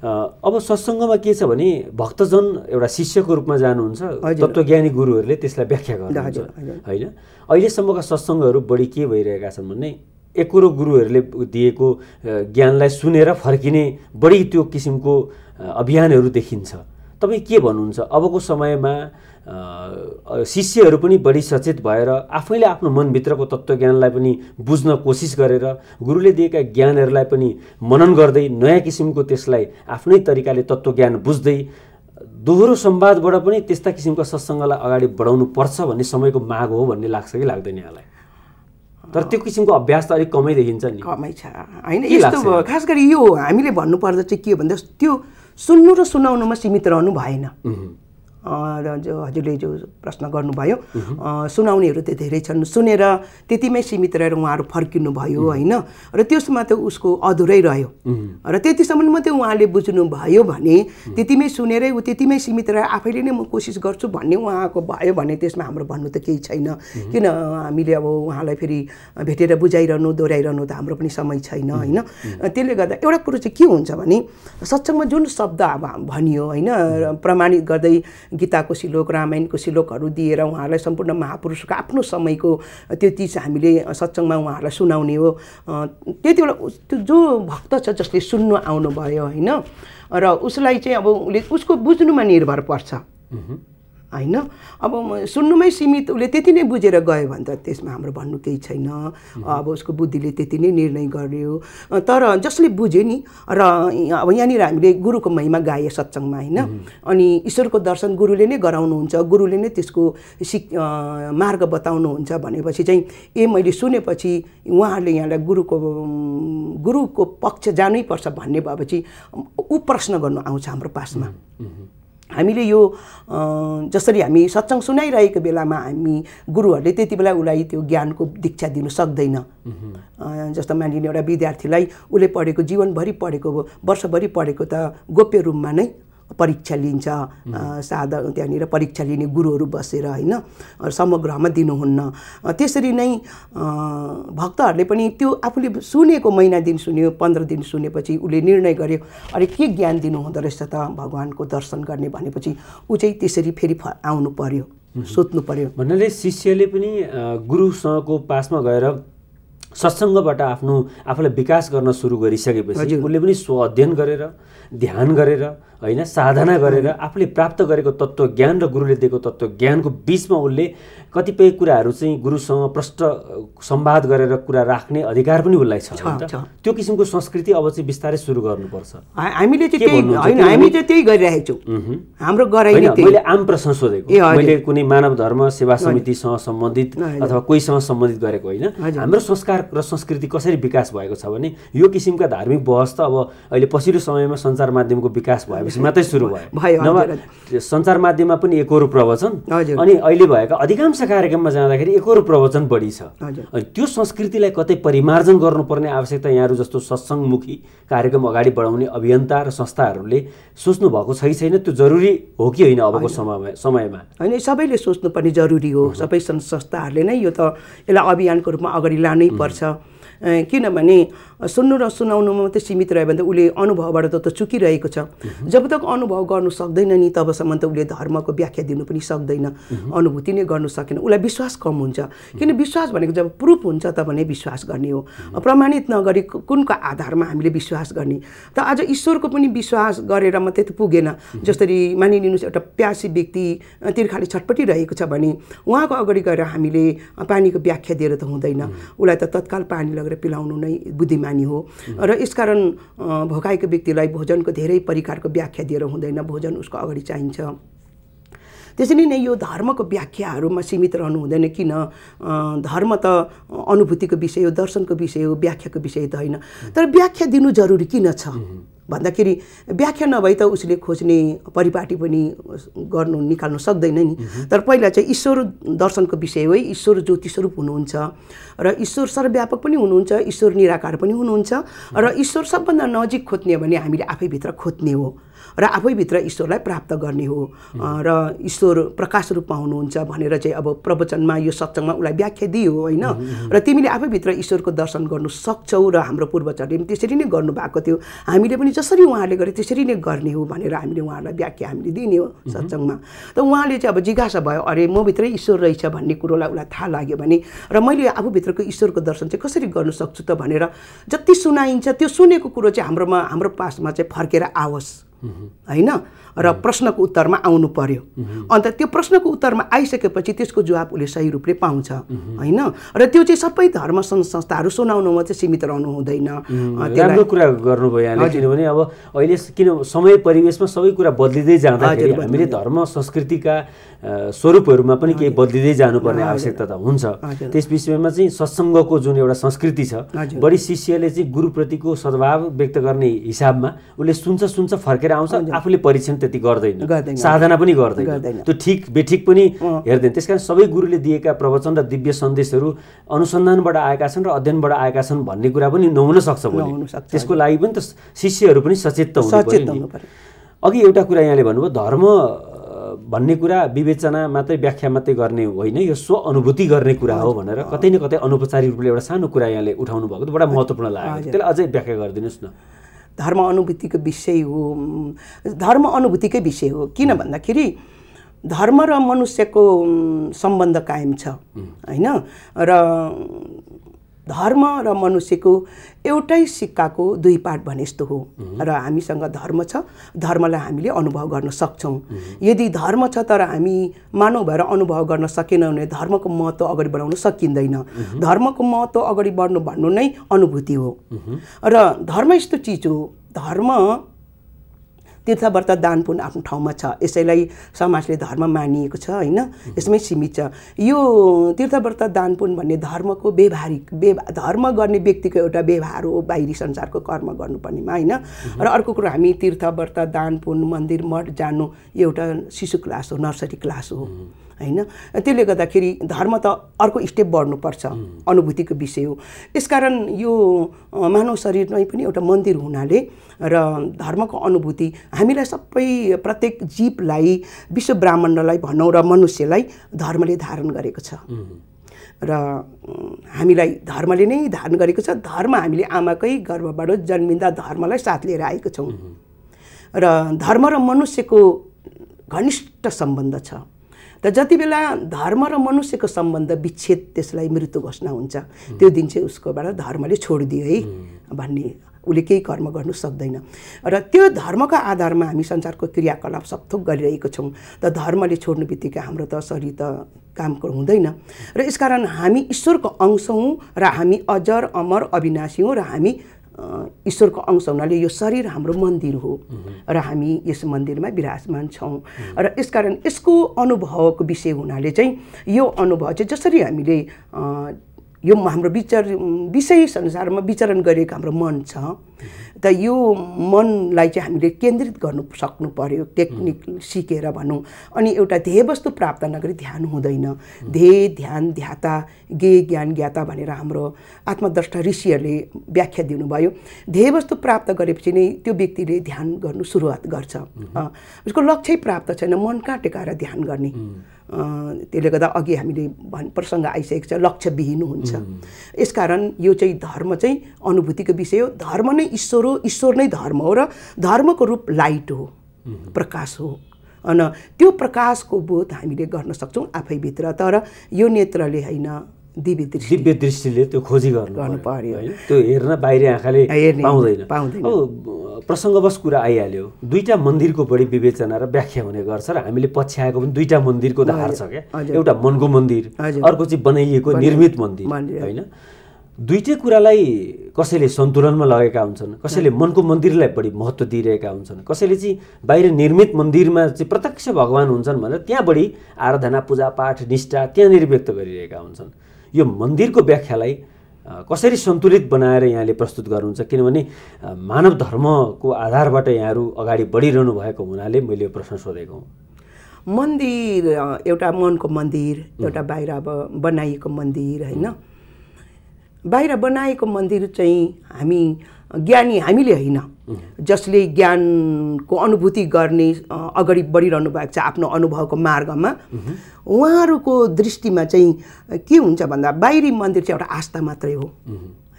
अब सत्सङ्गमा के छ भने भक्तजन एउटा शिष्यको रूपमा जानुहुन्छ तत्त्वज्ञानी गुरुहरूले त्यसलाई व्याख्या गर्नुहुन्छ होइन अहिलेसम्मका सत्सङ्गहरू बढी के भइरहेका छन् भने एकरो गुरुहरूले दिएको ज्ञानलाई सुनेर फर्किने बढी त्यो किसिमको अभियानहरू देखिन्छ तपाईँ के भन्नुहुन्छ अबको समयमा शिष्यहरू पनि बढी सचेत भएर आफैले आफ्नो मनभित्रको तत्त्वज्ञानलाई पनि बुझ्न कोसिस गरेर गुरुले दिएका ज्ञानहरूलाई पनि मनन गर्दै नयाँ किसिमको त्यसलाई आफ्नै तरिकाले तत्त्वज्ञान बुझ्दै दोहोरो संवादबाट पनि त्यस्ता किसिमको सत्सङ्गलाई अगाडि बढाउनु पर्छ भन्ने समयको माग हो भन्ने लाग्छ कि लाग्दैन यहाँलाई तर त्यो किसिमको अभ्यास त अलिक कमै देखिन्छ नि कमै छ होइन यस्तो खास गरी यो हामीले भन्नुपर्दा चाहिँ के भन्दा त्यो सुन्नु र सुनाउनुमा सीमित रहनु भएन जो हजुरले जो प्रश्न गर्नुभयो सुनाउनेहरू त धेरै छन् सुनेर त्यतिमै सीमित रहेर उहाँहरू फर्किनु भयो होइन र त्यसमा त उसको अधुरै रह्यो र त्यतिसम्म मात्रै उहाँले बुझ्नुभयो भने त्यतिमै सुनेरै ऊ त्यतिमै सीमित रहेर आफैले नै म कोसिस गर्छु भन्ने उहाँको भयो भने त्यसमा हाम्रो भन्नु त केही छैन किन हामीले अब उहाँलाई फेरि भेटेर बुझाइरहनु दोहोऱ्याइरहनु त हाम्रो पनि समय छैन होइन त्यसले गर्दा एउटा कुरो चाहिँ के हुन्छ भने सत्सङ्गमा जुन शब्द अब भनियो होइन प्रमाणित गर्दै गीताको श्लोक रामायणको श्लोकहरू दिएर उहाँहरूलाई सम्पूर्ण महापुरुषको आफ्नो समयको त्यो चिज हामीले सत्सङ्गमा उहाँहरूलाई सुनाउने हो त्यति बेला त्यो जो भक्त छ जसले सुन्नु आउनुभयो होइन र उसलाई चाहिँ अब उसले उसको बुझ्नुमा निर्भर पर्छ होइन अब सुन्नुमै सीमित उसले त्यति नै बुझेर गयो भने त त्यसमा हाम्रो भन्नु केही छैन अब उसको बुद्धिले त्यति नै निर्णय गर्यो तर जसले बुझ्यो नि र अब यहाँनिर हामीले गुरुको महिमा गाए सत्सङमा होइन अनि ईश्वरको दर्शन गुरुले नै गराउनुहुन्छ गुरुले नै त्यसको सिक मार्ग बताउनुहुन्छ भनेपछि चाहिँ ए मैले सुनेपछि उहाँहरूले यहाँलाई गुरुको गुरुको पक्ष जानैपर्छ भन्ने भएपछि ऊ प्रश्न गर्नु आउँछ हाम्रो पासमा हामीले यो जसरी हामी सत्सङ सुनाइरहेको बेलामा हामी गुरुहरूले त्यति बेला उसलाई त्यो ज्ञानको दीक्षा दिनु सक्दैन जस्तो मानिने एउटा विद्यार्थीलाई उसले पढेको जीवनभरि पढेको वर्षभरि पढेको त गोप्य रूपमा नै परीक्षा लिन्छ साधारण त्यहाँनिर परीक्षा लिने गुरुहरू बसेर होइन समग्रमा दिनुहुन्न त्यसरी नै भक्तहरूले पनि त्यो आफूले सुनेको महिना दिन सुन्यो पन्ध्र दिन सुनेपछि उसले निर्णय गर्यो अरे के ज्ञान दिनुहुँदो रहेछ त भगवान्को दर्शन गर्ने भनेपछि ऊ चाहिँ त्यसरी फेरि आउनु पर्यो सोध्नु पर्यो भन्नाले शिष्यले पनि गुरुसँगको पासमा गएर सत्सङ्गबाट आफ्नो आफूलाई विकास गर्न सुरु गरिसकेपछि उसले पनि स्व अध्ययन गरेर ध्यान गरेर होइन साधना गरेर आफूले प्राप्त गरेको तत्त्व ज्ञान र गुरुले दिएको तत्त्व ज्ञानको बिचमा उसले कतिपय कुराहरू चाहिँ गुरुसँग प्रष्ट सम्वाद गरेर कुरा राख्ने अधिकार पनि उसलाई छ त्यो किसिमको संस्कृति अब चाहिँ बिस्तारै सुरु गर्नुपर्छ हामीले चाहिँ त्यही गरिरहेको छौँ हाम्रो मैले आम प्रश्न सोधेको मैले कुनै मानव धर्म सेवा समितिसँग सम्बन्धित अथवा कोहीसँग सम्बन्धित गरेको होइन हाम्रो संस्कार र संस्कृति कसरी विकास भएको छ भने यो किसिमका धार्मिक बहस त अब अहिले पछिल्लो समयमा सञ्चार माध्यमको विकास भए मात्रै सुरु भयो सञ्चार माध्यममा पनि एकरो प्रवचन अनि अहिले भएका अधिकांश कार्यक्रममा जाँदाखेरि एकरो प्रवचन बढी छ अनि त्यो संस्कृतिलाई कतै परिमार्जन गर्नुपर्ने आवश्यकता यहाँहरू जस्तो सत्सङ्गमुखी कार्यक्रम अगाडि बढाउने अभियन्ता र संस्थाहरूले सोच्नु भएको छ कि छैन त्यो जरुरी हो कि होइन अबको समयमा समयमा होइन सबैले सोच्नुपर्ने जरुरी हो सबै संस्थाहरूले नै यो त यसलाई अभियानको रूपमा अगाडि लानै पर्छ किनभने सुन्नु र सुनाउनुमा मात्रै सीमित रह्यो भने त उसले अनुभवबाट त त चुकिरहेको छ जब तक अनुभव गर्नु सक्दैन नि तबसम्म त उसले धर्मको व्याख्या दिनु पनि सक्दैन अनुभूति नै गर्नु सकेन उसलाई विश्वास कम हुन्छ किन विश्वास भनेको जब प्रुफ हुन्छ त भने विश्वास गर्ने हो प्रमाणित नगरी कुनको आधारमा हामीले विश्वास गर्ने त आज ईश्वरको पनि विश्वास गरेर मात्रै त पुगेन जसरी मानिलिनुहोस् एउटा प्यासी व्यक्ति तिर्खाले छटपटिरहेको छ भने उहाँको अगाडि गएर हामीले पानीको व्याख्या दिएर त हुँदैन उसलाई त तत्काल पानी लगेर पिलाउनु नै बुद्धिमान हो र यसकारण भोकाएको व्यक्तिलाई भोजनको धेरै परिकारको व्याख्या दिएर हुँदैन भोजन उसको अगाडि चाहिन्छ त्यसरी नै यो धर्मको व्याख्याहरूमा सीमित रहनु हुँदैन किन धर्म त अनुभूतिको विषय हो दर्शनको विषय हो व्याख्याको विषय त होइन तर व्याख्या दिनु जरुरी किन छ भन्दाखेरि व्याख्या नभई त उसले खोज्ने परिपाटी पनि गर्नु निकाल्नु सक्दैन नि तर पहिला चाहिँ ईश्वर दर्शनको विषय हो ईश्वर ज्योति स्वरूप हुनुहुन्छ र ईश्वर सर्वव्यापक पनि हुनुहुन्छ ईश्वर निराकार पनि हुनुहुन्छ र ईश्वर सबभन्दा नजिक खोज्ने भने हामीले आफैभित्र खोज्ने हो र आफैभित्र ईश्वरलाई प्राप्त गर्ने हो र ईश्वर प्रकाश रूपमा हुनुहुन्छ भनेर चाहिँ अब प्रवचनमा यो सत्सङ्गमा उसलाई व्याख्या दियो होइन र तिमीले आफैभित्र ईश्वरको दर्शन गर्नु सक्छौ र हाम्रो पूर्वजहरूले पनि त्यसरी नै गर्नुभएको थियो हामीले पनि जसरी उहाँहरूले गरे त्यसरी नै गर्ने हो भनेर हामीले उहाँहरूलाई व्याख्या हामीले दिने हो सत्सङ्गमा त उहाँले चाहिँ अब जिज्ञासा भयो अरे म भित्रै ईश्वर रहेछ भन्ने कुरोलाई उसलाई थाहा लाग्यो भने र मैले आफूभित्रको ईश्वरको दर्शन चाहिँ कसरी गर्नु सक्छु त भनेर जति सुनाइन्छ त्यो सुनेको कुरो चाहिँ हाम्रोमा हाम्रो पासमा चाहिँ फर्केर आओस् होइन र प्रश्नको उत्तरमा आउनु पर्यो अन्त त्यो प्रश्नको उत्तरमा आइसकेपछि त्यसको जवाब उसले सही रूपले पाउँछ होइन र त्यो चाहिँ सबै धर्म संस्थाहरू सुनाउनुमा चाहिँ सीमित रहनु हुँदैन राम्रो कुरा गर्नुभयो यहाँले किनभने अब अहिले किन समय परिवेशमा सबै कुरा बदलिँदै जाँदाखेरि हामीले धर्म संस्कृतिका स्वरूपहरूमा पनि केही बदलिँदै जानुपर्ने आवश्यकता त हुन्छ त्यस विषयमा चाहिँ सत्सङ्गको जुन एउटा संस्कृति छ बढी शिष्यले चाहिँ गुरुप्रतिको सद्भाव व्यक्त गर्ने हिसाबमा उसले सुन्छ सुन्छ फर्केर आउँछ आफूले परीक्षण त्यति गर्दैन साधना पनि गर्दैन त्यो ठिक बेठिक पनि हेर्दैन त्यस कारण सबै गुरुले दिएका प्रवचन र दिव्य सन्देशहरू अनुसन्धानबाट आएका छन् र अध्ययनबाट आएका छन् भन्ने कुरा पनि नहुन सक्छ त्यसको लागि पनि त शिष्यहरू पनि सचेत अघि एउटा कुरा यहाँले भन्नुभयो धर्म भन्ने कुरा विवेचना मात्रै व्याख्या मात्रै गर्ने होइन यो स्व अनुभूति गर्ने कुरा हो भनेर कतै न कतै अनौपचारिक रूपले एउटा सानो कुरा यहाँले उठाउनु भएको बडा महत्त्वपूर्ण लाग्यो त्यसलाई अझै व्याख्या गरिदिनुहोस् न धर्म अनुभूतिको विषय हो धर्म अनुभूतिकै विषय हो किन भन्दाखेरि धर्म र मनुष्यको सम्बन्ध कायम छ होइन र धर्म र मनुष्यको एउटै सिक्काको दुई पार्ट भने जस्तो हो र हामीसँग धर्म छ धर्मलाई हामीले अनुभव गर्न सक्छौँ यदि धर्म छ तर हामी मानव भएर अनुभव गर्न सकेनौँ भने धर्मको महत्त्व अगाडि बढाउन सकिँदैन धर्मको महत्त्व अगाडि बढ्नु भन्नु नै अनुभूति हो र धर्म यस्तो चिज हो धर्म तीर्थव्रत दानपुन आफ्नो ठाउँमा छ यसैलाई समाजले धर्म मानिएको छ होइन यसमै सीमित छ यो तीर्थव्रत दानपुन भन्ने धर्मको व्यवहारिक व्यवहार धर्म गर्ने व्यक्तिको एउटा व्यवहार हो बाहिरी संसारको कर्म गर्नुपर्नेमा होइन र अर्को कुरो हामी तीर्थव्रत दानपुन मन्दिर मठ जानु एउटा शिशु क्लास हो नर्सरी क्लास हो होइन त्यसले गर्दाखेरि धर्म त अर्को स्टेप बढ्नुपर्छ अनुभूतिको विषय हो यसकारण यो मानव शरीर नै पनि एउटा मन्दिर हुनाले र धर्मको अनुभूति हामीलाई सबै प्रत्येक जीवलाई विश्व ब्राह्मण्डलाई भनौँ र मनुष्यलाई धर्मले धारण गरेको छ र हामीलाई धर्मले नै धारण गरेको छ धर्म हामीले आमाकै गर्भबाट जन्मिँदा धर्मलाई साथ लिएर आएको छौँ र धर्म र मनुष्यको घनिष्ठ सम्बन्ध छ त जति बेला धर्म र मनुष्यको सम्बन्ध विच्छेद त्यसलाई मृत्यु घोषणा हुन्छ त्यो दिन चाहिँ उसकोबाट धर्मले छोडिदियो है भन्ने उसले केही कर्म गर्नु सक्दैन र त्यो धर्मको आधारमा हामी संसारको क्रियाकलाप सबथोक गरिरहेको छौँ त धर्मले छोड्नु बित्तिकै हाम्रो त शरीर त काम हुँदैन र यसकारण हामी ईश्वरको अंश हौँ र हामी अजर अमर अविनाशी हौँ र हामी ईश्वरको अंश हुनाले यो शरीर हाम्रो मन्दिर हो र हामी यस मन्दिरमा विराजमान छौँ र यसकारण यसको अनुभवको विषय हुनाले चाहिँ यो अनुभव चाहिँ जसरी हामीले यो हाम्रो विचार विशेष संसारमा विचरण गरिएको हाम्रो मन छ त यो मनलाई चाहिँ हामीले केन्द्रित गर्नु सक्नु पर्यो टेक्निक सिकेर भनौँ अनि एउटा ध्येयवस्तु प्राप्त नगरी ध्यान हुँदैन ध्येय ध्यान ध्याता गे ज्ञान ज्ञाता भनेर हाम्रो आत्मद्रष्ट ऋषिहरूले व्याख्या दिनुभयो ध्येयवस्तु प्राप्त गरेपछि नै त्यो व्यक्तिले ध्यान गर्नु सुरुवात गर्छ उसको लक्ष्य प्राप्त छैन मन कहाँ टेकाएर ध्यान गर्ने त्यसले गर्दा अघि हामीले भन् प्रसङ्ग आइसकेको छ लक्ष्यविहीन हुन्छ यसकारण यो चाहिँ धर्म चाहिँ अनुभूतिको विषय हो धर्म नै ईश्वर हो ईश्वर नै धर्म हो र धर्मको रूप लाइट हो प्रकाश हो अन त्यो प्रकाशको बोध हामीले गर्न सक्छौँ आफैभित्र तर यो नेत्रले होइन दिव्य दृष्टि दिव्य दृष्टिले त्यो खोजी गर्नु गर्नु पर्यो त्यो हेर्न बाहिरी आँखाले पाउँदैन पाउँदैन प्रसङ्गवश कुरा आइहाल्यो दुईवटा मन्दिरको बढी विवेचना र व्याख्या हुने गर्छ र हामीले पछ्याएको पनि दुईवटा मन्दिरको धार छ क्या एउटा मनको मन्दिर अर्को चाहिँ बनाइएको निर्मित मन्दिर होइन दुइटै कुरालाई कसैले सन्तुलनमा लगेका हुन्छन् कसैले मनको मन्दिरलाई बढी महत्त्व दिइरहेका हुन्छन् कसैले चाहिँ बाहिर निर्मित मन्दिरमा चाहिँ प्रत्यक्ष भगवान् हुन्छन् भनेर त्यहाँ बढी आराधना पूजापाठ निष्ठा त्यहाँनिर व्यक्त गरिरहेका हुन्छन् यो मन्दिरको व्याख्यालाई कसरी सन्तुलित बनाएर यहाँले प्रस्तुत गर्नुहुन्छ किनभने मानव धर्मको आधारबाट यहाँहरू अगाडि बढिरहनु भएको हुनाले मैले यो प्रश्न सोधेको हुँ मन्दिर एउटा मनको मन्दिर एउटा बाहिर अब बनाइएको मन्दिर होइन बाहिर बनाएको मन्दिर चाहिँ हामी ज्ञानी हामीले होइन जसले ज्ञानको अनुभूति गर्ने अगाडि बढिरहनु भएको छ आफ्नो अनुभवको मार्गमा उहाँहरूको दृष्टिमा चाहिँ के हुन्छ भन्दा बाहिरी मन्दिर चाहिँ एउटा आस्था मात्रै हो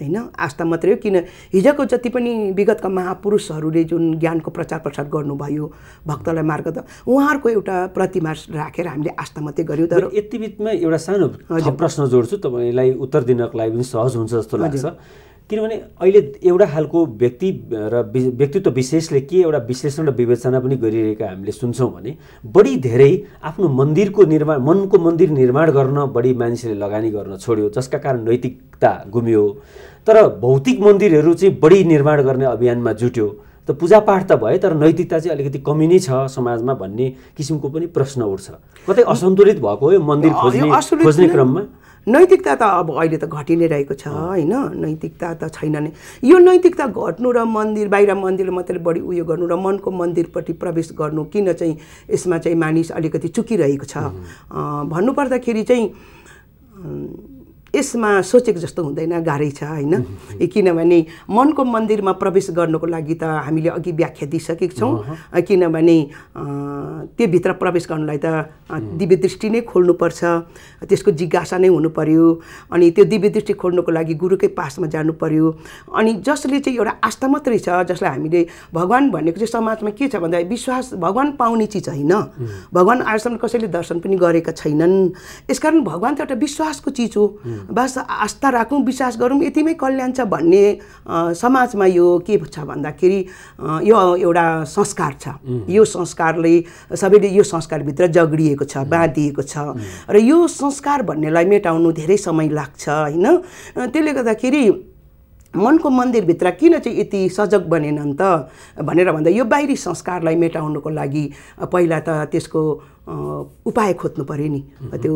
होइन आस्था मात्रै हो किन हिजोको जति पनि विगतका महापुरुषहरूले जुन ज्ञानको प्रचार प्रसार गर्नुभयो भक्तलाई मार्ग त उहाँहरूको एउटा प्रतिमा राखेर हामीले आस्था मात्रै गऱ्यौँ तर यति बिचमा एउटा सानो प्रश्न जोड्छु तपाईँलाई उत्तर दिनको लागि पनि सहज हुन्छ जस्तो लाग्छ किनभने अहिले एउटा खालको व्यक्ति र व्यक्तित्व विशेषले के एउटा विश्लेषण र विवेचना पनि गरिरहेका हामीले सुन्छौँ भने बढी धेरै आफ्नो मन्दिरको निर्माण मनको मन्दिर निर्माण गर्न बढी मानिसले लगानी गर्न छोड्यो जसका कारण नैतिकता गुम्यो तर भौतिक मन्दिरहरू चाहिँ बढी निर्माण गर्ने अभियानमा जुट्यो त पूजापाठ त भयो तर नैतिकता चाहिँ अलिकति कमी नै छ समाजमा भन्ने किसिमको पनि प्रश्न उठ्छ कतै असन्तुलित भएको हो यो मन्दिर खोज्ने खोज्ने क्रममा नैतिकता त अब अहिले त घटि नै रहेको छ होइन नैतिकता त छैन नै यो नैतिकता घट्नु र मन्दिर बाहिर मन्दिर मात्रै बढी उयो गर्नु र मनको मन्दिरपट्टि प्रवेश गर्नु किन चाहिँ यसमा चाहिँ मानिस अलिकति चुकिरहेको छ भन्नुपर्दाखेरि चाहिँ यसमा सोचेको जस्तो हुँदैन गाह्रै छ होइन किनभने मनको मन्दिरमा प्रवेश गर्नुको लागि त हामीले अघि व्याख्या दिइसकेको छौँ किनभने त्यो भित्र प्रवेश गर्नुलाई त दिव्य दृष्टि नै खोल्नुपर्छ त्यसको जिज्ञासा नै हुनु पर्यो अनि त्यो दिव्य दृष्टि खोल्नुको लागि गुरुकै पासमा जानु पर्यो अनि जसले चाहिँ एउटा आस्था मात्रै छ जसलाई हामीले भगवान् भनेको चाहिँ समाजमा के छ भन्दा विश्वास भगवान् पाउने चिज होइन भगवान् आजसम्म कसैले दर्शन पनि गरेका छैनन् यसकारण भगवान् त एउटा विश्वासको चिज हो बस आस्था राखौँ विश्वास गरौँ यतिमै कल्याण छ भन्ने समाजमा यो के छ भन्दाखेरि यो एउटा संस्कार छ यो संस्कारले सबैले यो संस्कारभित्र जगडिएको छ बाँधिएको छ र यो संस्कार भन्नेलाई मेटाउनु धेरै समय लाग्छ होइन त्यसले गर्दाखेरि मनको मन्दिरभित्र किन चाहिँ यति सजग बनेनन् त भनेर भन्दा यो बाहिरी संस्कारलाई मेटाउनुको लागि पहिला त त्यसको उपाय खोज्नु पऱ्यो नि त्यो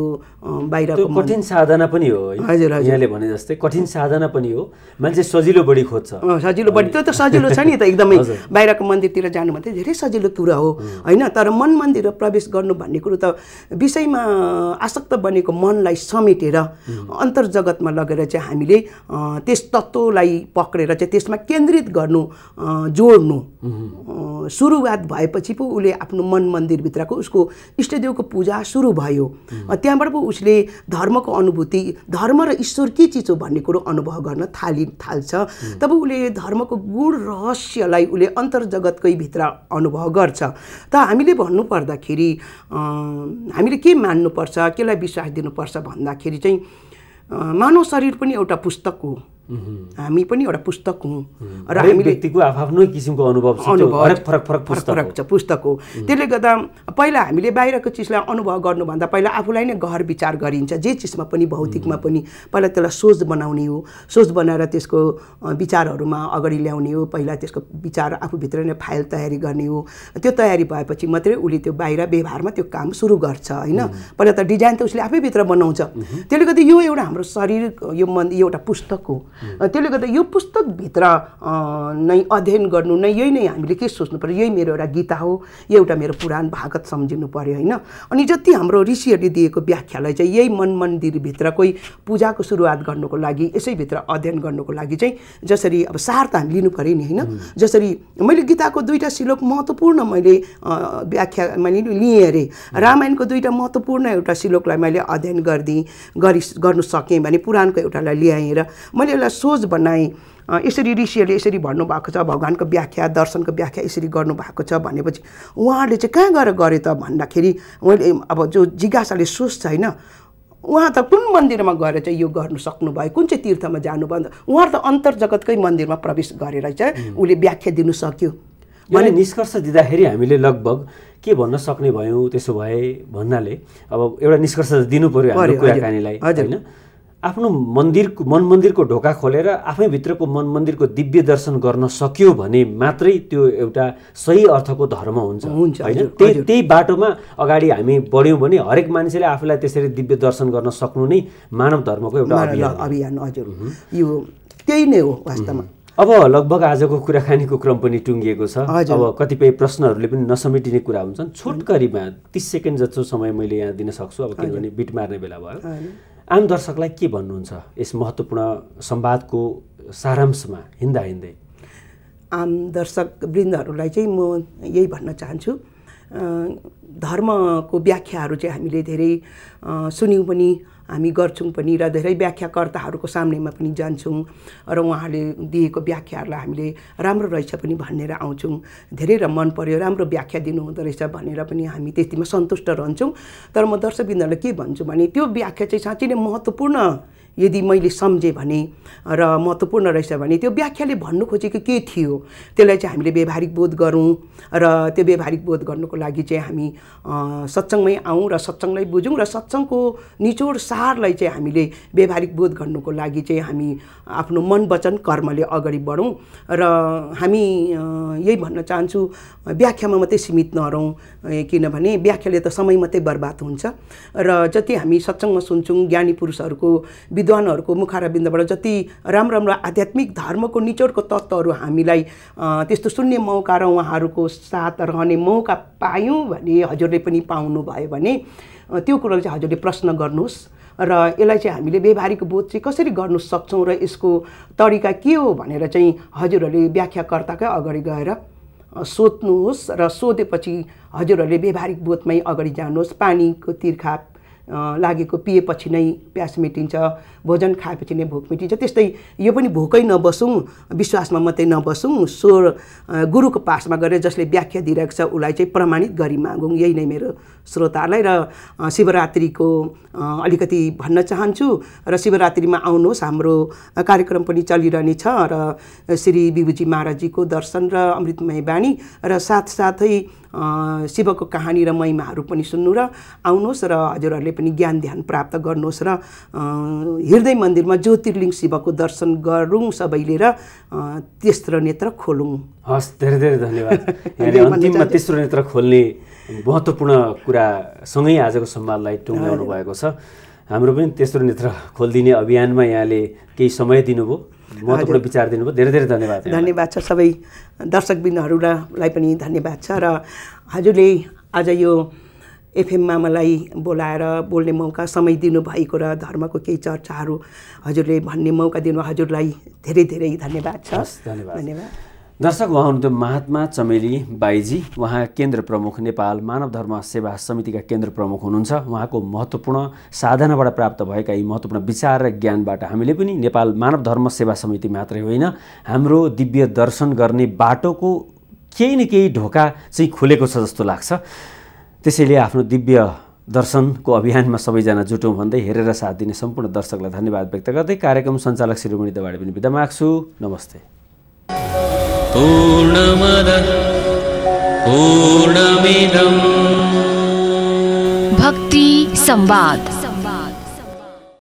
बाहिर कठिन साधना पनि हो हजुर यहाँले भने जस्तै कठिन साधना पनि हो मान्छे सजिलो बढी खोज्छ सजिलो बढी त्यो त सजिलो छ नि त एकदमै बाहिरको मन्दिरतिर जानु भने धेरै सजिलो कुरा हो होइन तर मन मन्दिर प्रवेश गर्नु भन्ने कुरो त विषयमा आसक्त बनेको मनलाई समेटेर अन्तर्जगतमा लगेर चाहिँ हामीले त्यस तत्त्वलाई पक्रेर चाहिँ त्यसमा केन्द्रित गर्नु जोड्नु सुरुवात भएपछि पो उसले आफ्नो मन मन्दिरभित्रको उसको इष्टदेवको पूजा सुरु भयो त्यहाँबाट पो उसले धर्मको अनुभूति धर्म र ईश्वर के चिज हो भन्ने कुरो अनुभव गर्न थालि थाल्छ तब उसले धर्मको गुण रहस्यलाई उसले अन्तर्जगतकै भित्र अनुभव गर्छ त हामीले भन्नुपर्दाखेरि हामीले के मान्नुपर्छ केलाई विश्वास दिनुपर्छ भन्दाखेरि चाहिँ मानव शरीर पनि एउटा पुस्तक हो Mm-hmm. हामी पनि एउटा पुस्तक हौँ mm-hmm. र हामीले व्यक्तिको आफ्नो किसिमको अनुभव फरक फरक फरक फरक छ पुस्तक हो mm-hmm. त्यसले गर्दा पहिला हामीले बाहिरको चिजलाई अनुभव गर्नुभन्दा पहिला आफूलाई नै घर विचार गरिन्छ जे चिजमा पनि भौतिकमा पनि पहिला त्यसलाई सोच बनाउने हो सोच बनाएर त्यसको विचारहरूमा अगाडि ल्याउने हो पहिला त्यसको विचार आफूभित्र नै फाइल तयारी गर्ने हो त्यो तयारी भएपछि मात्रै उसले त्यो बाहिर व्यवहारमा त्यो काम सुरु गर्छ होइन पहिला त डिजाइन त उसले आफैभित्र बनाउँछ त्यसले गर्दा यो एउटा हाम्रो शरीर यो मन एउटा पुस्तक हो त्यसले गर्दा यो पुस्तकभित्र नै अध्ययन गर्नु नै यही नै हामीले के सोच्नु पऱ्यो यही मेरो एउटा गीता हो यो एउटा मेरो पुराण भागत सम्झिनु पऱ्यो होइन अनि जति हाम्रो ऋषिहरूले दिएको व्याख्यालाई चाहिँ यही मन मन्दिरभित्र कोही पूजाको सुरुवात गर्नुको लागि यसैभित्र अध्ययन गर्नुको लागि चाहिँ जसरी अब सार त हामी लिनु पऱ्यो नि होइन जसरी मैले गीताको दुईवटा श्लोक महत्त्वपूर्ण मैले व्याख्या मैले लिएँ अरे रामायणको दुईवटा महत्त्वपूर्ण एउटा श्लोकलाई मैले अध्ययन गरिदिएँ गरि गर्नु सकेँ भने पुराणको एउटालाई र मैले एउटा सोच बनाएँ यसरी ऋषिहरूले यसरी भन्नुभएको छ भगवान्को व्याख्या दर्शनको व्याख्या यसरी गर्नुभएको छ भनेपछि उहाँहरूले चाहिँ कहाँ गएर गरे त भन्दाखेरि उहाँले अब जो जिज्ञासाले सोच्छ होइन उहाँ त कुन मन्दिरमा गएर चाहिँ यो गर्नु सक्नुभयो कुन चाहिँ तीर्थमा जानुभयो उहाँ त अन्तर्जगतकै मन्दिरमा प्रवेश गरेर चाहिँ उसले व्याख्या दिनु सक्यो मैले निष्कर्ष दिँदाखेरि हामीले लगभग के भन्न सक्ने भयौँ त्यसो भए भन्नाले अब एउटा निष्कर्ष दिनु पऱ्यो कुराकानीलाई होइन आफ्नो मन्दिर मन मन्दिरको ढोका खोलेर आफै भित्रको मन मन्दिरको दिव्य दर्शन गर्न सक्यो भने मात्रै त्यो एउटा सही अर्थको धर्म हुन्छ होइन त्यही त्यही बाटोमा अगाडि हामी बढ्यौँ भने हरेक मान्छेले आफूलाई त्यसरी दिव्य दर्शन गर्न सक्नु नै मानव धर्मको एउटा अभियान हजुर यो त्यही नै हो वास्तवमा अब लगभग आजको कुराकानीको क्रम पनि टुङ्गिएको छ अब कतिपय प्रश्नहरूले पनि नसमेटिने कुरा हुन्छन् छोटकरीमा तिस सेकेन्ड जस्तो समय मैले यहाँ दिन सक्छु अब किनभने बिट मार्ने बेला भयो आम दर्शकलाई के भन्नुहुन्छ यस महत्त्वपूर्ण संवादको सारांशमा हिँड्दा हिँड्दै आम दर्शक वृन्दहरूलाई चाहिँ म यही भन्न चाहन्छु धर्मको व्याख्याहरू चाहिँ हामीले धेरै सुन्यौँ पनि हामी गर्छौँ पनि र धेरै व्याख्याकर्ताहरूको सामनेमा पनि जान्छौँ र उहाँहरूले दिएको व्याख्याहरूलाई हामीले राम्रो रहेछ पनि भनेर आउँछौँ धेरै र मन पर्यो राम्रो व्याख्या दिनुहुँदो रहेछ भनेर पनि हामी त्यतिमा सन्तुष्ट रहन्छौँ तर म दर्शकबिन्दुलाई के भन्छु भने त्यो व्याख्या चाहिँ साँच्चै नै महत्त्वपूर्ण यदि मैले सम्झेँ भने र महत्त्वपूर्ण रहेछ भने त्यो व्याख्याले भन्नु खोजेको के थियो त्यसलाई चाहिँ हामीले व्यवहारिक बोध गरौँ र त्यो व्यवहारिक बोध गर्नुको लागि चाहिँ हामी सत्सङ्गमै आउँ र सत्सङलाई बुझौँ र सत्सङ्गको निचोड सारलाई चाहिँ हामीले व्यवहारिक बोध गर्नुको लागि चाहिँ हामी आफ्नो मन वचन कर्मले अगाडि बढौँ र हामी यही भन्न चाहन्छु व्याख्यामा मात्रै सीमित नरहौँ किनभने व्याख्याले त समय मात्रै बर्बाद हुन्छ र जति हामी सत्सङ्गमा सुन्छौँ ज्ञानी पुरुषहरूको विद्वानहरूको मुखारबिन्दबाट जति राम्रो राम्रो आध्यात्मिक धर्मको निचोडको तत्त्वहरू हामीलाई त्यस्तो सुन्ने मौका र उहाँहरूको साथ रहने मौका पायौँ भने हजुरले पनि पाउनुभयो भने त्यो कुरोलाई चाहिँ हजुरले प्रश्न गर्नुहोस् र यसलाई चाहिँ हामीले व्यवहारिक बोध चाहिँ कसरी गर्नु सक्छौँ र यसको तरिका के हो भनेर चाहिँ हजुरहरूले व्याख्याकर्ताकै अगाडि गएर सोध्नुहोस् र सोधेपछि हजुरहरूले व्यवहारिक बोधमै अगाडि जानुहोस् पानीको तिर्खा लागेको पिएपछि नै प्यास मेटिन्छ भोजन खाएपछि नै भोक मेटिन्छ त्यस्तै यो पनि भोकै नबसौँ विश्वासमा मात्रै नबसौँ स्वर गुरुको पासमा गएर जसले व्याख्या दिइरहेको छ उसलाई चाहिँ प्रमाणित गरी मागौँ यही नै मेरो श्रोताहरूलाई र शिवरात्रिको अलिकति भन्न चाहन्छु र शिवरात्रिमा आउनुहोस् हाम्रो कार्यक्रम पनि चलिरहने छ र श्री बिबुजी महाराजजीको दर्शन र अमृतमय बाणी र साथसाथै शिवको कहानी र महिमाहरू पनि सुन्नु र आउनुहोस् र हजुरहरूले पनि ज्ञान ध्यान प्राप्त गर्नुहोस् र हृदय मन्दिरमा ज्योतिर्लिङ शिवको दर्शन गरौँ सबैले र तेस्रो नेत्र खोलौँ हस् धेरै धेरै धन्यवाद अन्तिममा तेस्रो नेत्र खोल्ने महत्त्वपूर्ण कुरासँगै आजको संवादलाई टुङ्गाउनु भएको छ हाम्रो पनि तेस्रो नेत्र खोलिदिने अभियानमा यहाँले केही समय दिनुभयो महत्त्वपूर्ण विचार दिनुभयो धेरै धेरै धन्यवाद धन्यवाद छ सबै दर्शकबिन्दुहरूलाई पनि धन्यवाद छ र हजुरले आज यो एफएममा मलाई बोलाएर बोल्ने मौका समय दिनुभएको र धर्मको केही चर्चाहरू हजुरले भन्ने मौका दिनु हजुरलाई धेरै धेरै धन्यवाद छ धन्यवाद धन्यवाद दर्शक उहाँ हुनुहुन्थ्यो महात्मा चमेली बाईजी उहाँ केन्द्र प्रमुख नेपाल मानव धर्म सेवा समितिका केन्द्र प्रमुख हुनुहुन्छ उहाँको महत्त्वपूर्ण साधनाबाट प्राप्त भएका यी महत्त्वपूर्ण विचार र ज्ञानबाट हामीले पनि नेपाल मानव धर्म सेवा समिति मात्रै होइन हाम्रो दिव्य दर्शन गर्ने बाटोको केही न केही ढोका चाहिँ खुलेको छ जस्तो लाग्छ त्यसैले आफ्नो दिव्य दर्शनको अभियानमा सबैजना जुटौँ भन्दै हेरेर साथ दिने सम्पूर्ण दर्शकलाई धन्यवाद व्यक्त गर्दै कार्यक्रम सञ्चालक श्री दवाडी पनि बिदा माग्छु नमस्ते पूर्णमद पूर्णमिदम् भक्ति संवाद